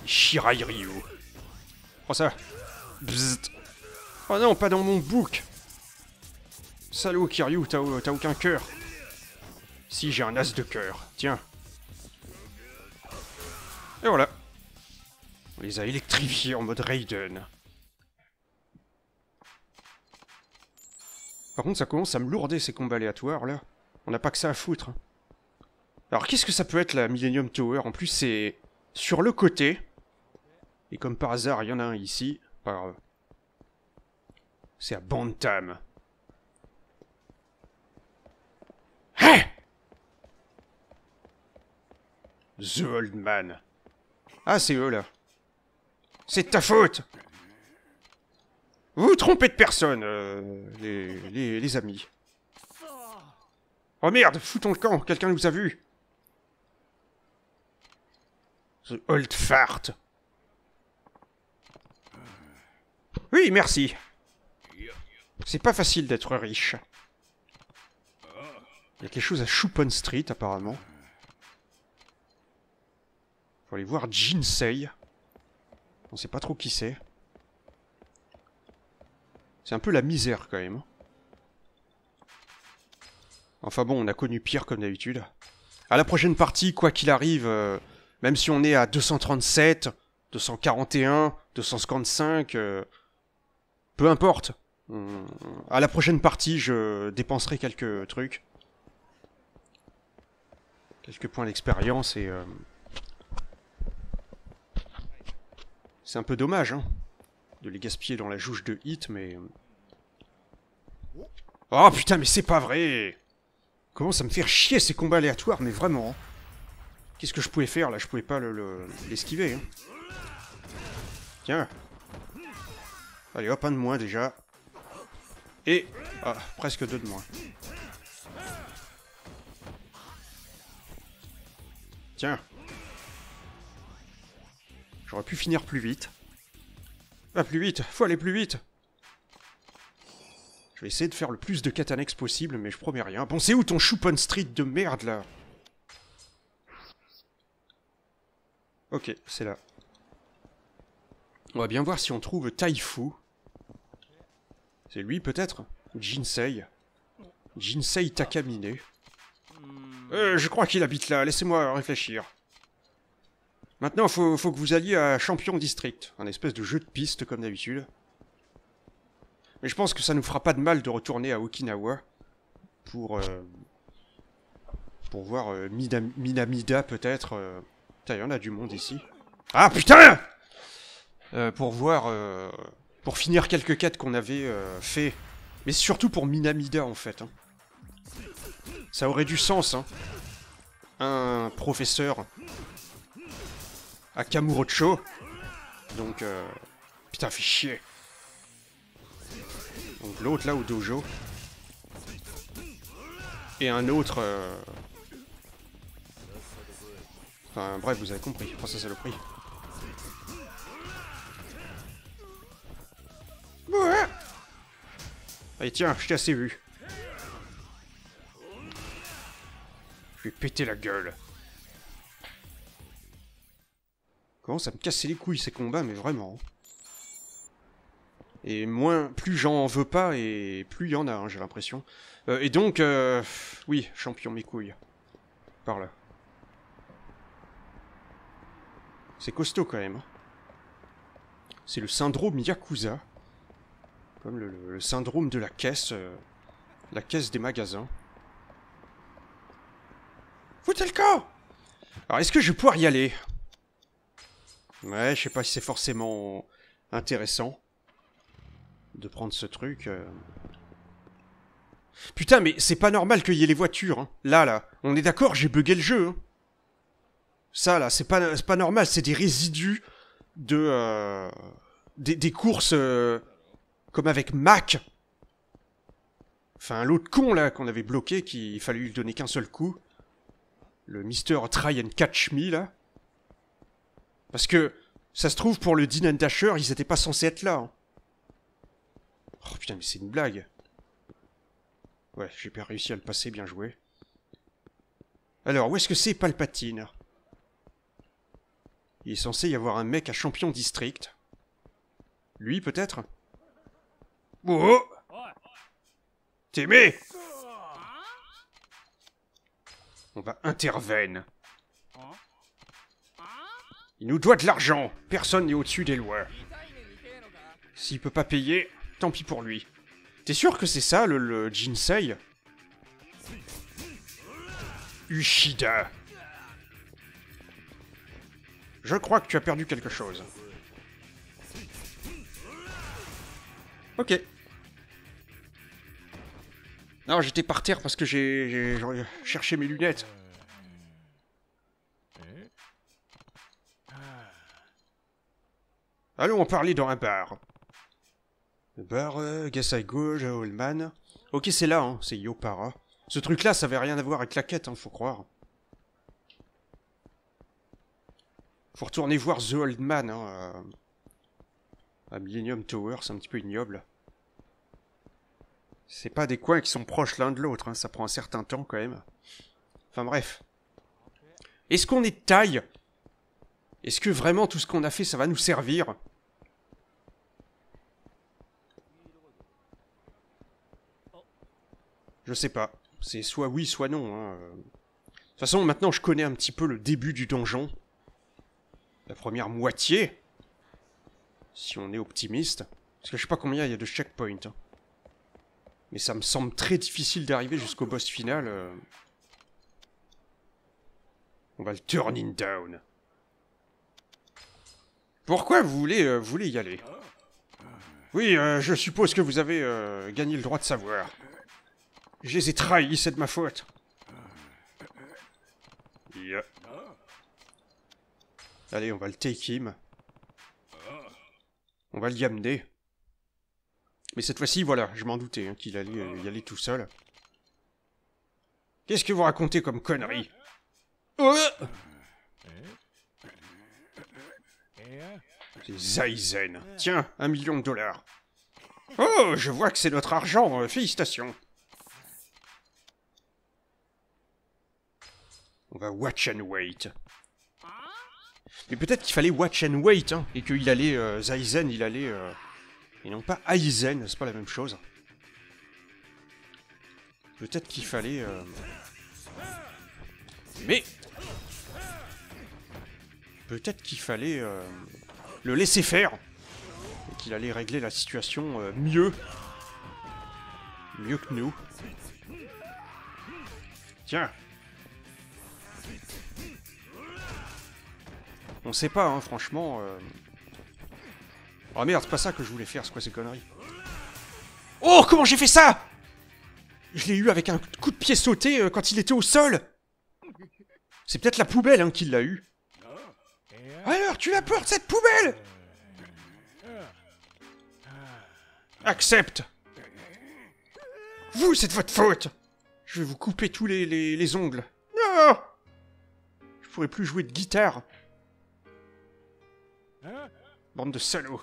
Shirai Ryu. Oh ça. Oh non, pas dans mon bouc Salaud Kiryu, t'as aucun cœur. Si, j'ai un as de cœur. Tiens. Et voilà. On les a électrifiés en mode Raiden. Par contre, ça commence à me lourder ces combats aléatoires, là. On n'a pas que ça à foutre. Hein. Alors qu'est-ce que ça peut être la Millennium Tower En plus c'est sur le côté. Et comme par hasard, il y en a un ici. Par... Euh, c'est à Bantam. Hey hein The Old Man. Ah, c'est eux, là. C'est ta faute Vous vous trompez de personne, euh, les, les amis. Oh merde, foutons le camp, quelqu'un nous a vus The old fart. Oui, merci. C'est pas facile d'être riche. Il y a quelque chose à Choupon Street, apparemment. Faut aller voir Jinsei. On sait pas trop qui c'est. C'est un peu la misère, quand même. Enfin bon, on a connu pire, comme d'habitude. À la prochaine partie, quoi qu'il arrive... Euh, même si on est à 237, 241, 255, peu importe. Euh, à la prochaine partie, je dépenserai quelques trucs. Quelques points d'expérience et... Euh, c'est un peu dommage, hein, de les gaspiller dans la jouche de hit, mais... Euh, oh putain, mais c'est pas vrai Comment ça me fait chier ces combats aléatoires, mais vraiment hein. Qu'est-ce que je pouvais faire là Je pouvais pas l'esquiver. Le, hein. Tiens. Allez hop, un de moins déjà. Et... Ah, presque deux de moins. Tiens. J'aurais pu finir plus vite. ah, plus vite, faut aller plus vite Je vais essayer de faire le plus de catanex possible, mais je promets rien. Bon, c'est où ton choupon Street de merde, là Ok, c'est là. On va bien voir si on trouve Taifu. C'est lui peut-être Jinsei. Jinsei Takamine. Hmm. Euh, je crois qu'il habite là, laissez-moi réfléchir. Maintenant, faut, faut que vous alliez à Champion District, un espèce de jeu de piste comme d'habitude. Mais je pense que ça nous fera pas de mal de retourner à Okinawa pour, euh, pour voir euh, Minamida peut-être. Euh, Putain, il a du monde ici. Ah putain euh, Pour voir... Euh, pour finir quelques quêtes qu'on avait euh, fait. Mais surtout pour Minamida, en fait. Hein. Ça aurait du sens, hein. Un professeur à Kamurocho. Donc, putain, fait chier. Donc l'autre, là, au dojo. Et un autre bref, vous avez compris. Enfin, ça, c'est le prix. Allez, tiens, je t'ai assez vu. Je vais péter la gueule. Comment ça me casse les couilles ces combats, mais vraiment. Et moins, plus j'en veux pas, et plus il y en a, hein, j'ai l'impression. Euh, et donc, euh, oui, champion mes couilles. Par là. C'est costaud quand même. Hein. C'est le syndrome Yakuza. Comme le, syndrome de la caisse. Euh, la caisse des magasins. Foutez le camp Alors est-ce que je vais pouvoir y aller Ouais, je sais pas si c'est forcément intéressant de prendre ce truc. Euh. Putain, mais c'est pas normal qu'il y ait les voitures. Hein. Là, là, on est d'accord, j'ai bugué le jeu. Hein. Ça, là, c'est pas, pas normal. C'est des résidus de. Euh, des, courses euh, comme avec Mac. Enfin, l'autre con, là, qu'on avait bloqué, qu'il fallait lui donner qu'un seul coup. Le Mister Try and Catch Me, là. Parce que, ça se trouve, pour le Dean Dasher, ils étaient pas censés être là. Hein. Oh putain, mais c'est une blague. Ouais, j'ai pas réussi à le passer, bien joué. Alors, où est-ce que c'est Palpatine il est censé y avoir un mec à champion district. Lui, peut-être Oh, oh T'aimais On va intervenir. Il nous doit de l'argent. Personne n'est au-dessus des lois. S'il peut pas payer, tant pis pour lui. T'es sûr que c'est ça, le, le Jinsei Ushida. Je crois que tu as perdu quelque chose. Ok. Non, j'étais par terre parce que j'ai cherché mes lunettes. Allons en parler dans un bar. Le bar, euh, Old Holman. Ok, c'est là, hein, c'est Yopara. Ce truc-là, ça avait rien à voir avec la quête, il hein, faut croire. Pour retourner voir The Old Man, hein, euh. à... Millennium Tower, c'est un petit peu ignoble. C'est pas des coins qui sont proches l'un de l'autre, hein, ça prend un certain temps quand même. Enfin bref. Est-ce qu'on est de taille Est-ce que vraiment tout ce qu'on a fait, ça va nous servir Je sais pas. C'est soit oui, soit non. Hein, euh. De toute façon, maintenant, je connais un petit peu le début du donjon la première moitié, si on est optimiste. Parce que je sais pas combien il y a de checkpoints. Hein. Mais ça me semble très difficile d'arriver jusqu'au boss final. Euh. On va le turning down. Pourquoi vous voulez, euh, voulez y aller Oui, euh, je suppose que vous avez gagné le droit de savoir. Je les ai trahis, c'est de ma faute. Yeah. Allez, on va le take him. On va le amener. Mais cette fois-ci, voilà, je m'en doutais hein, qu'il allait y euh, aller tout seul. Qu'est-ce que vous racontez comme conneries oh Tiens, un million de dollars. Oh, je vois que c'est notre argent. Euh, félicitations. On va watch and wait. Mais peut-être qu'il fallait watch and wait, hein, et qu'il allait euh, il allait... Euh, et non pas Aizen, c'est pas la même chose. Peut-être qu'il fallait... Euh, mais... Peut-être qu'il fallait euh, le laisser faire et qu'il allait régler la situation mieux. Mieux que nous. Tiens, On sait pas, hein, franchement. Euh. Oh merde, c'est pas ça que je voulais faire, c'est quoi ces conneries Oh, comment j'ai fait ça Je l'ai eu avec un coup de pied sauté euh, quand il était au sol C'est peut-être la poubelle hein, qui l'a eu. Alors, tu la portes, cette poubelle Accepte Vous, c'est de votre faute Je vais vous couper tous les, ongles. Non Je pourrais plus jouer de guitare. Hein? Bande de salauds.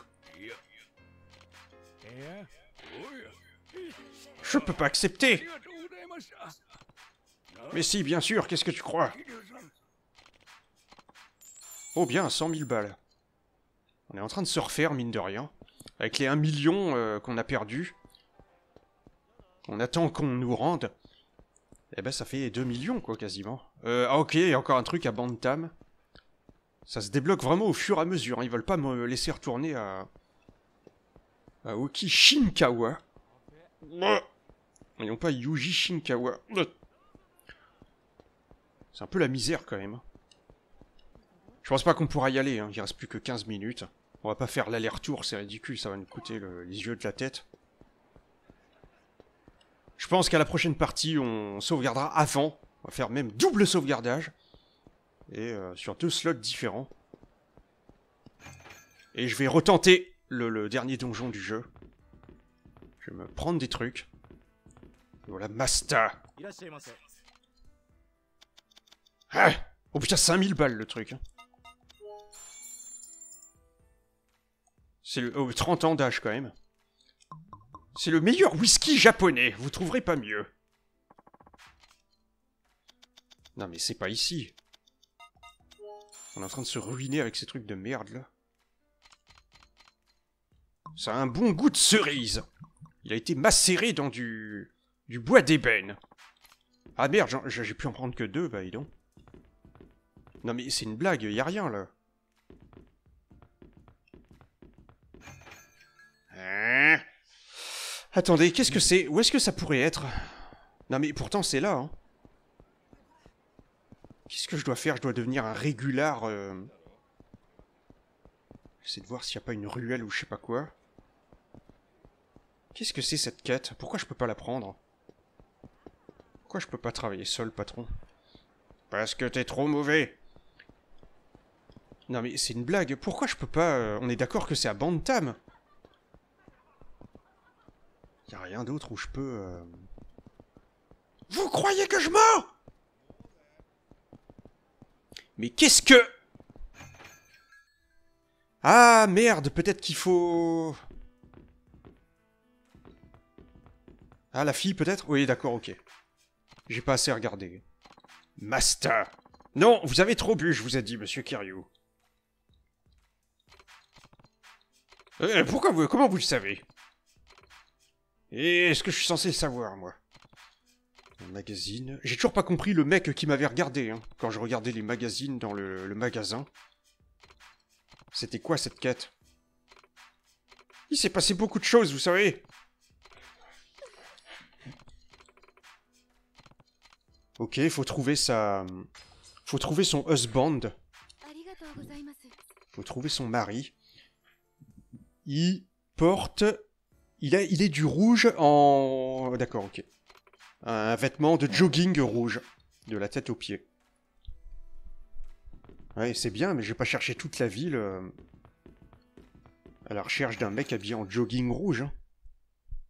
Je peux pas accepter Mais si, bien sûr, qu'est-ce que tu crois Oh bien, 100 000 balles. On est en train de se refaire, mine de rien. Avec les 1 million euh, qu'on a perdu. On attend qu'on nous rende. Eh ben, ça fait 2 millions, quoi, quasiment. Euh, ah ok, encore un truc à Bantam. Ça se débloque vraiment au fur et à mesure. Hein. Ils veulent pas me laisser retourner à... à Oki Shinkawa. Et non pas Yuji Shinkawa. C'est un peu la misère, quand même. Hein. Je pense pas qu'on pourra y aller. Hein. Il reste plus que 15 minutes. On va pas faire l'aller-retour, c'est ridicule. Ça va nous coûter les yeux de la tête. Je pense qu'à la prochaine partie, on sauvegardera avant. On va faire même double sauvegardage. Et euh, sur deux slots différents. Et je vais retenter le, dernier donjon du jeu. Je vais me prendre des trucs. Voilà, Masta ah Oh putain, 5000 balles le truc. Hein. C'est le... 30 ans d'âge quand même. C'est le meilleur whisky japonais, vous trouverez pas mieux. Non mais c'est pas ici. On est en train de se ruiner avec ces trucs de merde, là. Ça a un bon goût de cerise Il a été macéré dans du... du bois d'ébène. Ah merde, j'ai pu en prendre que deux, bah dis donc. Non mais c'est une blague, y a rien, là. Hein Attendez, qu'est-ce que c'est Où est-ce que ça pourrait être Non mais pourtant c'est là, hein. Qu'est-ce que je dois faire Je dois devenir un régular. Euh... J'essaie de voir s'il n'y a pas une ruelle ou je sais pas quoi. Qu'est-ce que c'est cette quête Pourquoi je peux pas la prendre Pourquoi je peux pas travailler seul, patron Parce que t'es trop mauvais Non mais c'est une blague, pourquoi je peux pas... Euh, on est d'accord que c'est à Bantam Y'a rien d'autre où je peux... Euh. Vous croyez que je mens mais qu'est-ce que... Ah merde, peut-être qu'il faut... Ah, la fille peut-être Oui, d'accord, ok. J'ai pas assez regardé. Master Non, vous avez trop bu, je vous ai dit, monsieur Kiryu. Euh, pourquoi vous... Comment vous le savez Et est-ce que je suis censé savoir, moi magazine. J'ai toujours pas compris le mec qui m'avait regardé hein, quand je regardais les magazines dans le, magasin. C'était quoi cette quête Il s'est passé beaucoup de choses, vous savez. Ok, faut trouver sa... Faut trouver son husband. Faut trouver son mari. Il porte... Il, a... il est du rouge en... D'accord, ok un vêtement de jogging rouge, de la tête aux pieds. Ouais, c'est bien, mais j'ai pas chercher toute la ville euh, à la recherche d'un mec habillé en jogging rouge. Hein.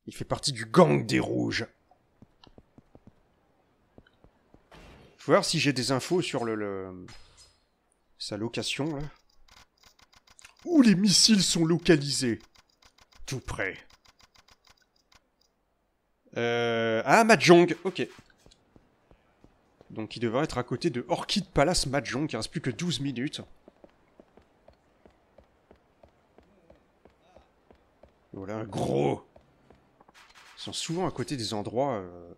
Il fait partie du gang des rouges. vais voir si j'ai des infos sur le, sa location là. Où les missiles sont localisés Tout près. Euh... Ah, Mahjong, ok. Donc il devra être à côté de Orchid Palace Mahjong, il reste plus que 12 minutes. Voilà, gros Ils sont souvent à côté des endroits... Euh,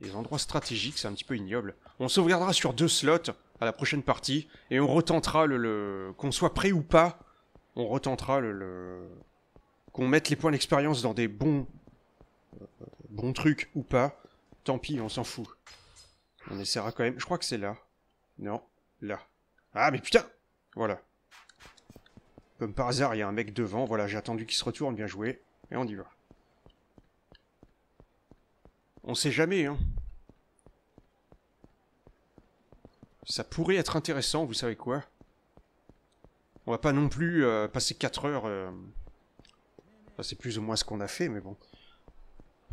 des endroits stratégiques, c'est un petit peu ignoble. On sauvegardera sur deux slots à la prochaine partie, et on retentera le... Qu'on soit prêt ou pas, on retentera le... Qu'on mette les points d'expérience dans des bons... Euh, Bon truc ou pas, tant pis, on s'en fout. On essaiera quand même. Je crois que c'est là. Non, là. Ah, mais putain Voilà. Comme par hasard, il y a un mec devant. Voilà, j'ai attendu qu'il se retourne. Bien joué. Et on y va. On sait jamais, hein. Ça pourrait être intéressant, vous savez quoi On va pas non plus euh, passer 4 heures... Euh, c'est plus ou moins ce qu'on a fait, mais bon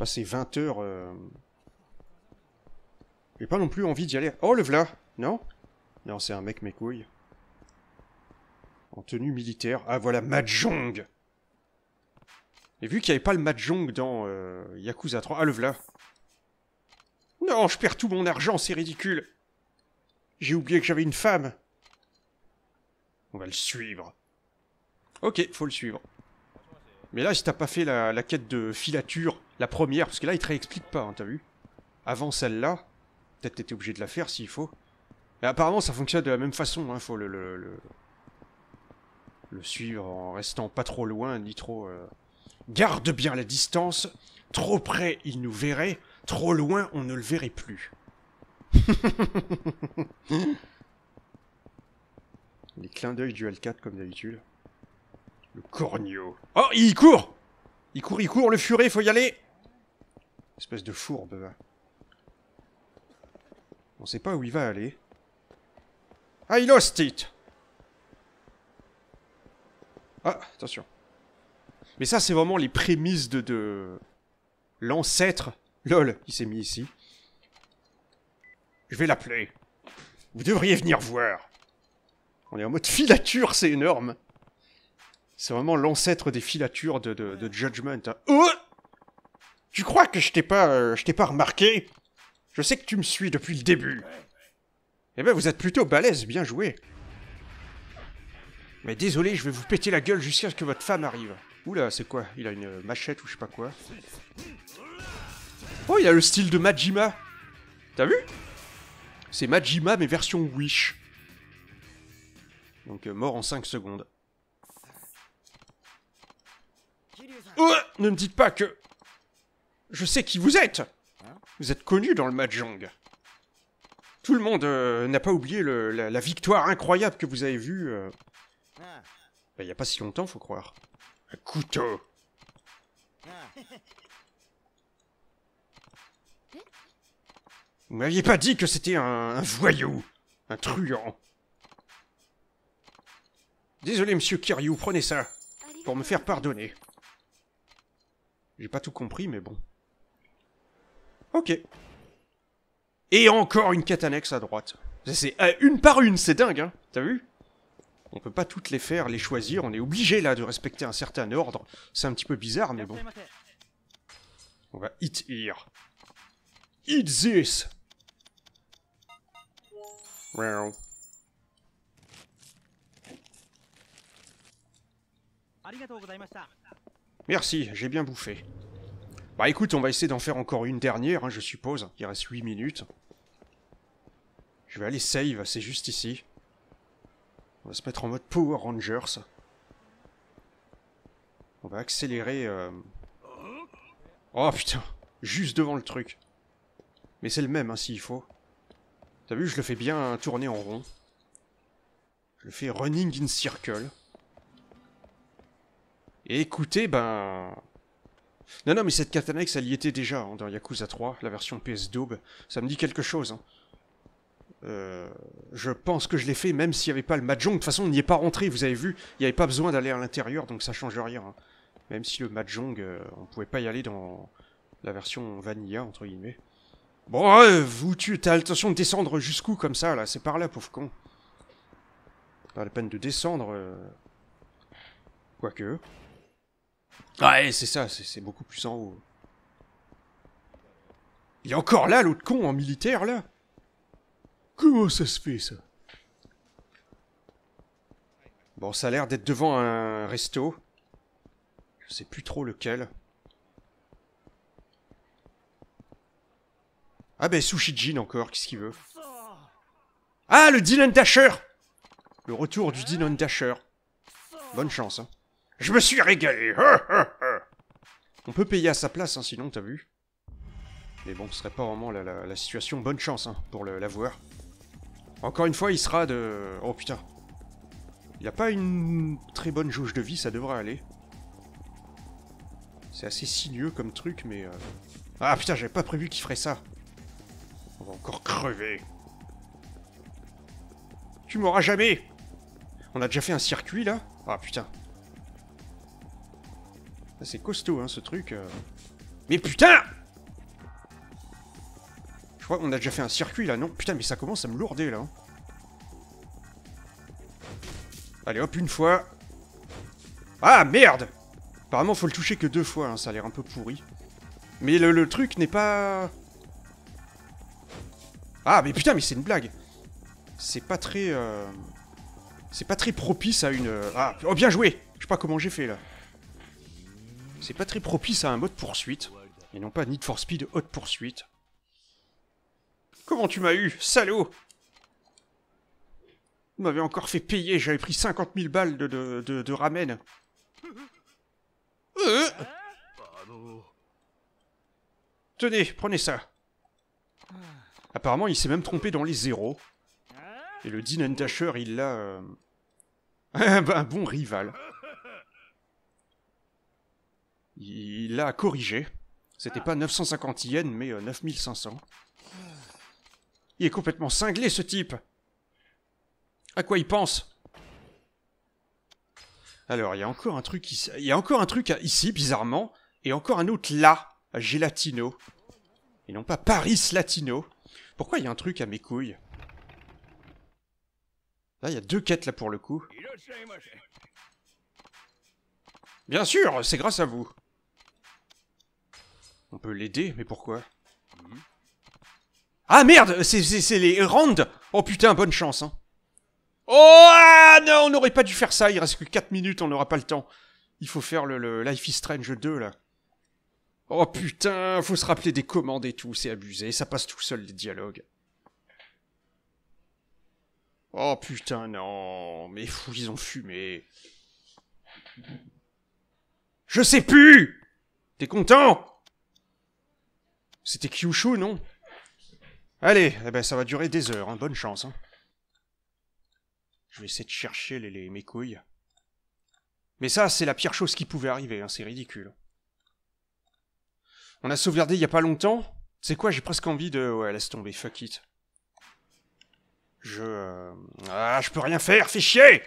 passer bah, 20 heures... Euh. J'ai pas non plus envie d'y aller. Oh, le v'là Non Non, c'est un mec mes couilles. En tenue militaire. Ah, voilà, Majong Et vu qu'il n'y avait pas le Majong dans euh, Yakuza 3... Ah, le v'là Non, je perds tout mon argent, c'est ridicule J'ai oublié que j'avais une femme On va le suivre. Ok, faut le suivre. Mais là, si t'as pas fait la quête de filature la première, parce que là, il te réexplique pas, hein, t'as vu Avant celle-là, peut-être t'étais obligé de la faire s'il faut. Mais apparemment, ça fonctionne de la même façon, hein, faut le, le, suivre en restant pas trop loin, ni trop... Euh. Garde bien la distance, trop près, il nous verrait, trop loin, on ne le verrait plus. Les clins d'œil du L4 comme d'habitude. Le cornio. Oh, il court Il court, il court, le furet, faut y aller Espèce de fourbe. On sait pas où il va aller. I lost it Ah, attention. Mais ça, c'est vraiment les prémices de... L'ancêtre Lol, il s'est mis ici. Je vais l'appeler. Vous devriez venir voir. On est en mode filature, c'est énorme. C'est vraiment l'ancêtre des filatures de, Judgment. Hein. Oh tu crois que je t'ai pas, euh, je t'ai pas remarqué Je sais que tu me suis depuis le début. Eh ben, vous êtes plutôt balèze, bien joué. Mais désolé, je vais vous péter la gueule jusqu'à ce que votre femme arrive. Oula, c'est quoi Il a une machette ou je sais pas quoi. Oh, il a le style de Majima T'as vu C'est Majima, mais version Wish. Donc, euh, mort en 5 secondes. Oh, ne me dites pas que... Je sais qui vous êtes Vous êtes connu dans le Mahjong. Tout le monde euh, n'a pas oublié la, victoire incroyable que vous avez vue. Euh, ben, il n'y a pas si longtemps, faut croire. Un couteau Vous m'aviez pas dit que c'était un, un, voyou Un truand Désolé, monsieur Kiryu, prenez ça. Pour me faire pardonner. J'ai pas tout compris, mais bon. Ok. Et encore une catanex à droite. C'est euh, une par une, c'est dingue, hein T'as vu On peut pas toutes les faire, les choisir, on est obligé là de respecter un certain ordre. C'est un petit peu bizarre, mais bon. On va hit here. Eat this Wow. Merci, j'ai bien bouffé. Bah écoute, on va essayer d'en faire encore une dernière, hein, je suppose. Il reste 8 minutes. Je vais aller save, c'est juste ici. On va se mettre en mode Power Rangers. On va accélérer... Euh, oh putain Juste devant le truc. Mais c'est le même, hein, s'il faut. T'as vu, je le fais bien tourner en rond. Je le fais running in circle. Et écoutez, ben... Non, non, mais cette katanax elle y était déjà hein, dans Yakuza 3, la version PS Daube, Ça me dit quelque chose. Hein. Euh, je pense que je l'ai fait, même s'il n'y avait pas le Mahjong. De toute façon, on n'y est pas rentré, vous avez vu. Il n'y avait pas besoin d'aller à l'intérieur, donc ça change rien. Hein. Même si le Mahjong, euh, on pouvait pas y aller dans la version vanilla, entre guillemets. Bon, vous, tu as l'intention de descendre jusqu'où comme ça, là C'est par là, pauvre con. Pas la peine de descendre. Euh. Quoique. Ouais, c'est ça, c'est beaucoup plus en haut. Il est encore là, l'autre con, en militaire, là Comment ça se fait, ça Bon, ça a l'air d'être devant un resto. Je sais plus trop lequel. Ah ben, Sushi Jin encore, qu'est-ce qu'il veut Ah, le Dylan Dasher Le retour du Dylan Dasher. Bonne chance, hein. Je me suis régalé On peut payer à sa place, hein, sinon, t'as vu. Mais bon, ce serait pas vraiment la, situation bonne chance hein, pour l'avoueur. Encore une fois, il sera de... Oh putain. Il a pas une très bonne jauge de vie, ça devrait aller. C'est assez sinueux comme truc, mais... Euh, ah putain, j'avais pas prévu qu'il ferait ça. On va encore crever. Tu m'auras jamais On a déjà fait un circuit, là Ah putain. C'est costaud, hein, ce truc. Euh. Mais putain Je crois qu'on a déjà fait un circuit, là, non Putain, mais ça commence à me lourder, là. Hein. Allez, hop, une fois. Ah, merde Apparemment, faut le toucher que deux fois, hein, ça a l'air un peu pourri. Mais le, truc n'est pas... Ah, mais putain, mais c'est une blague C'est pas très... Euh, c'est pas très propice à une... Euh, ah, oh, bien joué Je sais pas comment j'ai fait, là. C'est pas très propice à un mode poursuite. Et non pas Need for Speed haute poursuite. Comment tu m'as eu, salaud Vous m'avez encore fait payer, j'avais pris 50 000 balles de, de, ramen. Euh Tenez, prenez ça. Apparemment, il s'est même trompé dans les zéros. Et le Dean Dasher, il l'a... Euh, un bon rival. Il l'a corrigé. C'était pas 950 yens, mais 9500. Euh, il est complètement cinglé, ce type À quoi il pense Alors, il y a encore un truc ici. Il y a encore un truc ici, bizarrement, et encore un autre là, à Gelatino. Et non pas Paris Latino. Pourquoi il y a un truc à mes couilles Là, il y a deux quêtes, là, pour le coup. Bien sûr, c'est grâce à vous. On peut l'aider, mais pourquoi Ah merde C'est les Rand Oh putain, bonne chance, hein. Oh ah, non, on n'aurait pas dû faire ça, il reste que 4 minutes, on n'aura pas le temps. Il faut faire le, Life is Strange 2, là. Oh putain, faut se rappeler des commandes et tout, c'est abusé, ça passe tout seul les dialogues. Oh putain, non, mais fou, ils ont fumé. Je sais plus T'es content c'était Kyushu, non Allez, eh ben ça va durer des heures, hein. bonne chance. Hein. Je vais essayer de chercher les, mes couilles. Mais ça, c'est la pire chose qui pouvait arriver, hein. c'est ridicule. On a sauvegardé il y a pas longtemps. C'est quoi, j'ai presque envie de... Ouais, laisse tomber, fuck it. Je... Euh, ah, je peux rien faire, fais chier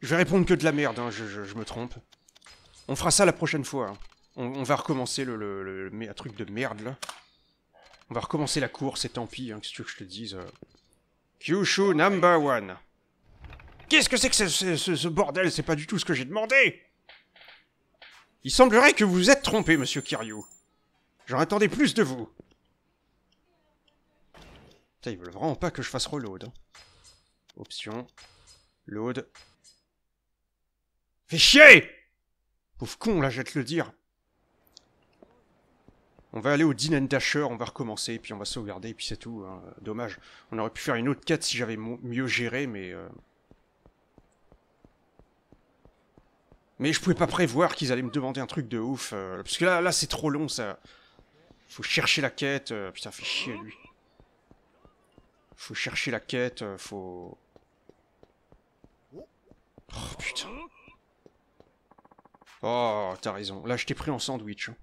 Je vais répondre que de la merde, je, je, je, me trompe. On fera ça la prochaine fois. On, va recommencer le, truc de merde, là. On va recommencer la course, et tant pis, hein, que tu que je te dise. Euh. Kyushu number one. Qu'est-ce que c'est que ce, bordel C'est pas du tout ce que j'ai demandé Il semblerait que vous vous êtes trompé, monsieur Kiryu. J'en attendais plus de vous. Putain, ils veulent vraiment pas que je fasse reload. Hein. Option. Load. Fais chier Pauvre con, là, j'ai te le dire on va aller au Din Dasher, on va recommencer, puis on va sauvegarder, et puis c'est tout. Hein. Dommage. On aurait pu faire une autre quête si j'avais mieux géré, mais... Euh. Mais je pouvais pas prévoir qu'ils allaient me demander un truc de ouf. Euh, parce que là, là c'est trop long, ça... Faut chercher la quête. puis euh, putain, fait chier, lui. Faut chercher la quête, faut... Oh, putain. Oh, t'as raison. Là, je t'ai pris en sandwich. Hein.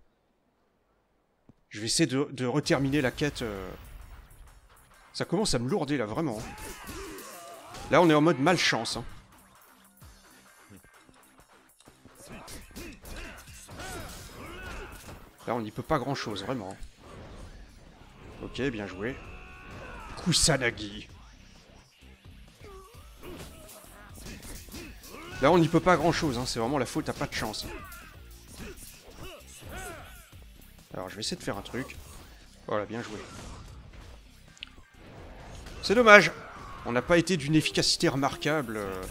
Je vais essayer de, reterminer la quête. Euh. Ça commence à me lourder là, vraiment. Là, on est en mode malchance. Hein. Là, on n'y peut pas grand chose, vraiment. Ok, bien joué. Kusanagi. Là, on n'y peut pas grand chose, hein. c'est vraiment la faute à pas de chance. Hein. Alors je vais essayer de faire un truc. Voilà, bien joué. C'est dommage On n'a pas été d'une efficacité remarquable. Euh.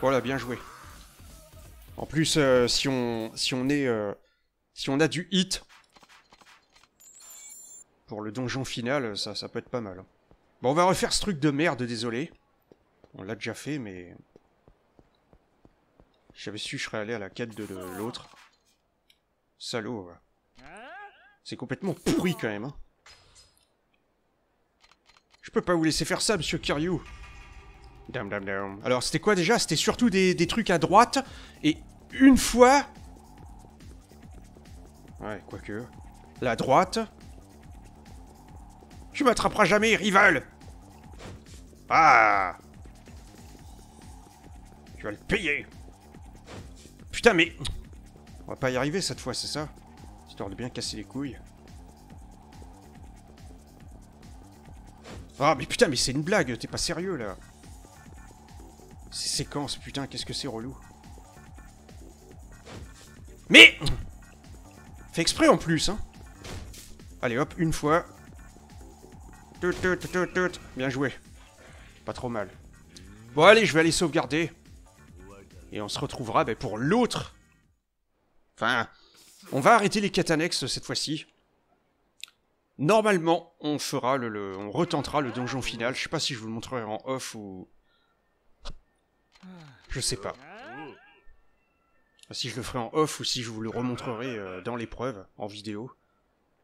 Voilà, bien joué. En plus, euh, si, on, si on est... Euh, si on a du hit... Pour le donjon final, ça, ça peut être pas mal. Bon, on va refaire ce truc de merde, désolé. On l'a déjà fait, mais... J'avais su, je serais allé à la quête de, l'autre. Salaud, C'est complètement pourri quand même. Hein. Je peux pas vous laisser faire ça, monsieur Kiryu. Dam dam Alors, c'était quoi déjà C'était surtout des, des, trucs à droite. Et une fois... Ouais, quoique... La droite... Tu m'attraperas jamais, rival Ah Tu vas le payer Putain, mais... On va pas y arriver cette fois, c'est ça Histoire de bien casser les couilles. Ah, mais putain, mais c'est une blague, t'es pas sérieux, là Ces séquences, putain, qu'est-ce que c'est relou Mais Fait exprès, en plus, hein Allez, hop, une fois. Tout, tout, tout, tout, tout. Bien joué. Pas trop mal. Bon, allez, je vais aller sauvegarder. Et on se retrouvera ben, pour l'autre. Enfin, on va arrêter les catanexes cette fois-ci. Normalement, on fera le, on retentera le donjon final. Je sais pas si je vous le montrerai en off ou... Je sais pas. Si je le ferai en off ou si je vous le remontrerai euh, dans l'épreuve, en vidéo.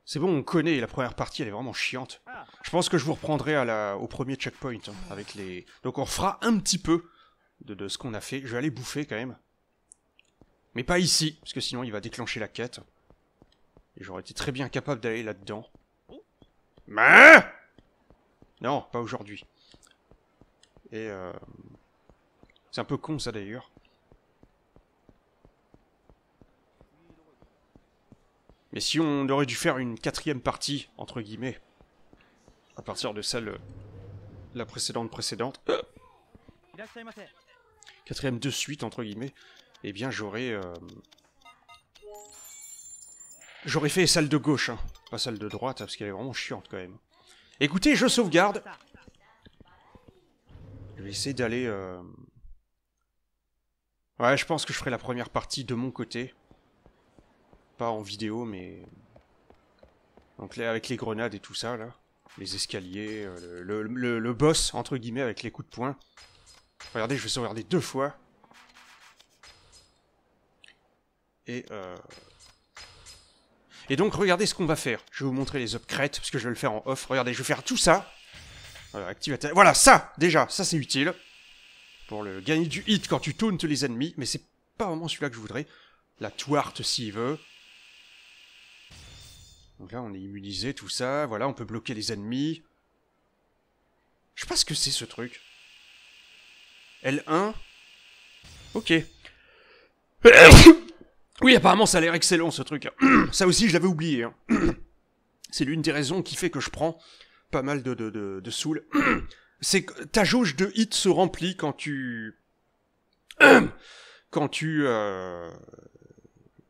C'est bon, on connaît, la première partie elle est vraiment chiante. Je pense que je vous reprendrai au premier checkpoint, hein, avec les... Donc on fera un petit peu, de, ce qu'on a fait. Je vais aller bouffer quand même. Mais pas ici, parce que sinon il va déclencher la quête. Et j'aurais été très bien capable d'aller là-dedans. Mais Non, pas aujourd'hui. Et euh... C'est un peu con ça d'ailleurs. Mais si on aurait dû faire une quatrième partie, entre guillemets, à partir de celle... Euh, la précédente précédente quatrième de suite, entre guillemets, eh bien j'aurais... Euh, j'aurais fait salle de gauche, hein. pas salle de droite, parce qu'elle est vraiment chiante quand même. Écoutez, je sauvegarde Je vais essayer d'aller... Euh, ouais, je pense que je ferai la première partie de mon côté. Pas en vidéo, mais... Donc là, avec les grenades et tout ça, là. Les escaliers, euh, le boss, entre guillemets, avec les coups de poing. Regardez, je vais sauvegarder deux fois. Et, euh... Et donc, regardez ce qu'on va faire. Je vais vous montrer les upgrades, parce que je vais le faire en off. Regardez, je vais faire tout ça. Euh, voilà, voilà ça Déjà, ça c'est utile. Pour le gagner du hit quand tu tauntes les ennemis, mais c'est pas vraiment celui-là que je voudrais. La Twart s'il veut. Donc là, on est immunisé, tout ça. Voilà, on peut bloquer les ennemis. Je sais pas ce que c'est ce truc. L1. Ok. Oui, apparemment, ça a l'air excellent, ce truc. Hein. Ça aussi, je l'avais oublié. Hein. C'est l'une des raisons qui fait que je prends pas mal de, de, soul. C'est que ta jauge de hit se remplit quand tu... Quand tu... Euh,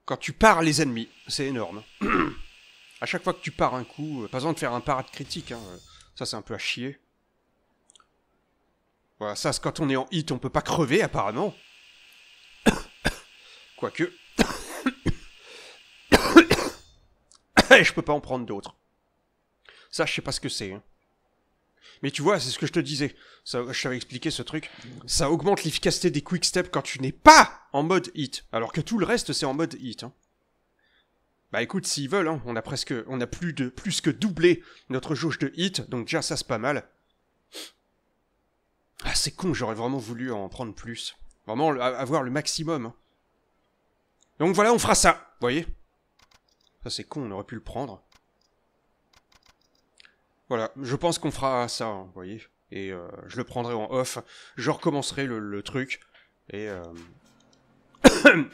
quand tu pars les ennemis. C'est énorme. À chaque fois que tu pars un coup, euh, pas besoin de faire un parade critique. Hein. Ça, c'est un peu à chier. Voilà, ça, quand on est en hit, on peut pas crever, apparemment. Quoique. je peux pas en prendre d'autres. Ça, je sais pas ce que c'est. Hein. Mais tu vois, c'est ce que je te disais. Ça, je t'avais expliqué ce truc. Ça augmente l'efficacité des quick steps quand tu n'es pas en mode hit. Alors que tout le reste, c'est en mode hit. Hein. Bah écoute, s'ils veulent, hein, on a presque, on a plus de, plus que doublé notre jauge de hit. Donc déjà, ça c'est pas mal. Ah, c'est con, j'aurais vraiment voulu en prendre plus. Vraiment, avoir le maximum. Hein. Donc voilà, on fera ça, vous voyez Ça, c'est con, on aurait pu le prendre. Voilà, je pense qu'on fera ça, hein, vous voyez Et euh, je le prendrai en off, je recommencerai le, truc, et... Euh,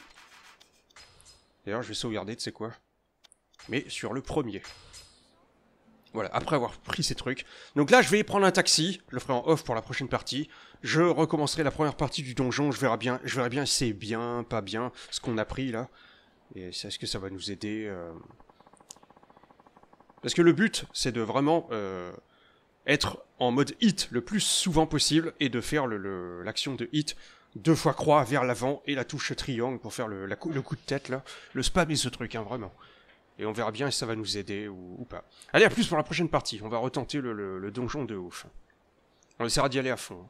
D'ailleurs, je vais sauvegarder, tu sais quoi Mais sur le premier. Voilà, après avoir pris ces trucs. Donc là, je vais prendre un taxi, je le ferai en off pour la prochaine partie. Je recommencerai la première partie du donjon, je verrai bien, je verrai bien si c'est bien, pas bien, ce qu'on a pris là. Et est-ce que ça va nous aider euh? Parce que le but, c'est de vraiment euh, être en mode hit le plus souvent possible et de faire l'action de hit deux fois croix vers l'avant et la touche triangle pour faire le, le coup de tête là. Le spam et ce truc, hein, vraiment et on verra bien si ça va nous aider ou, pas. Allez, à plus pour la prochaine partie. On va retenter le, le donjon de Ouf. On essaiera d'y aller à fond. Hein.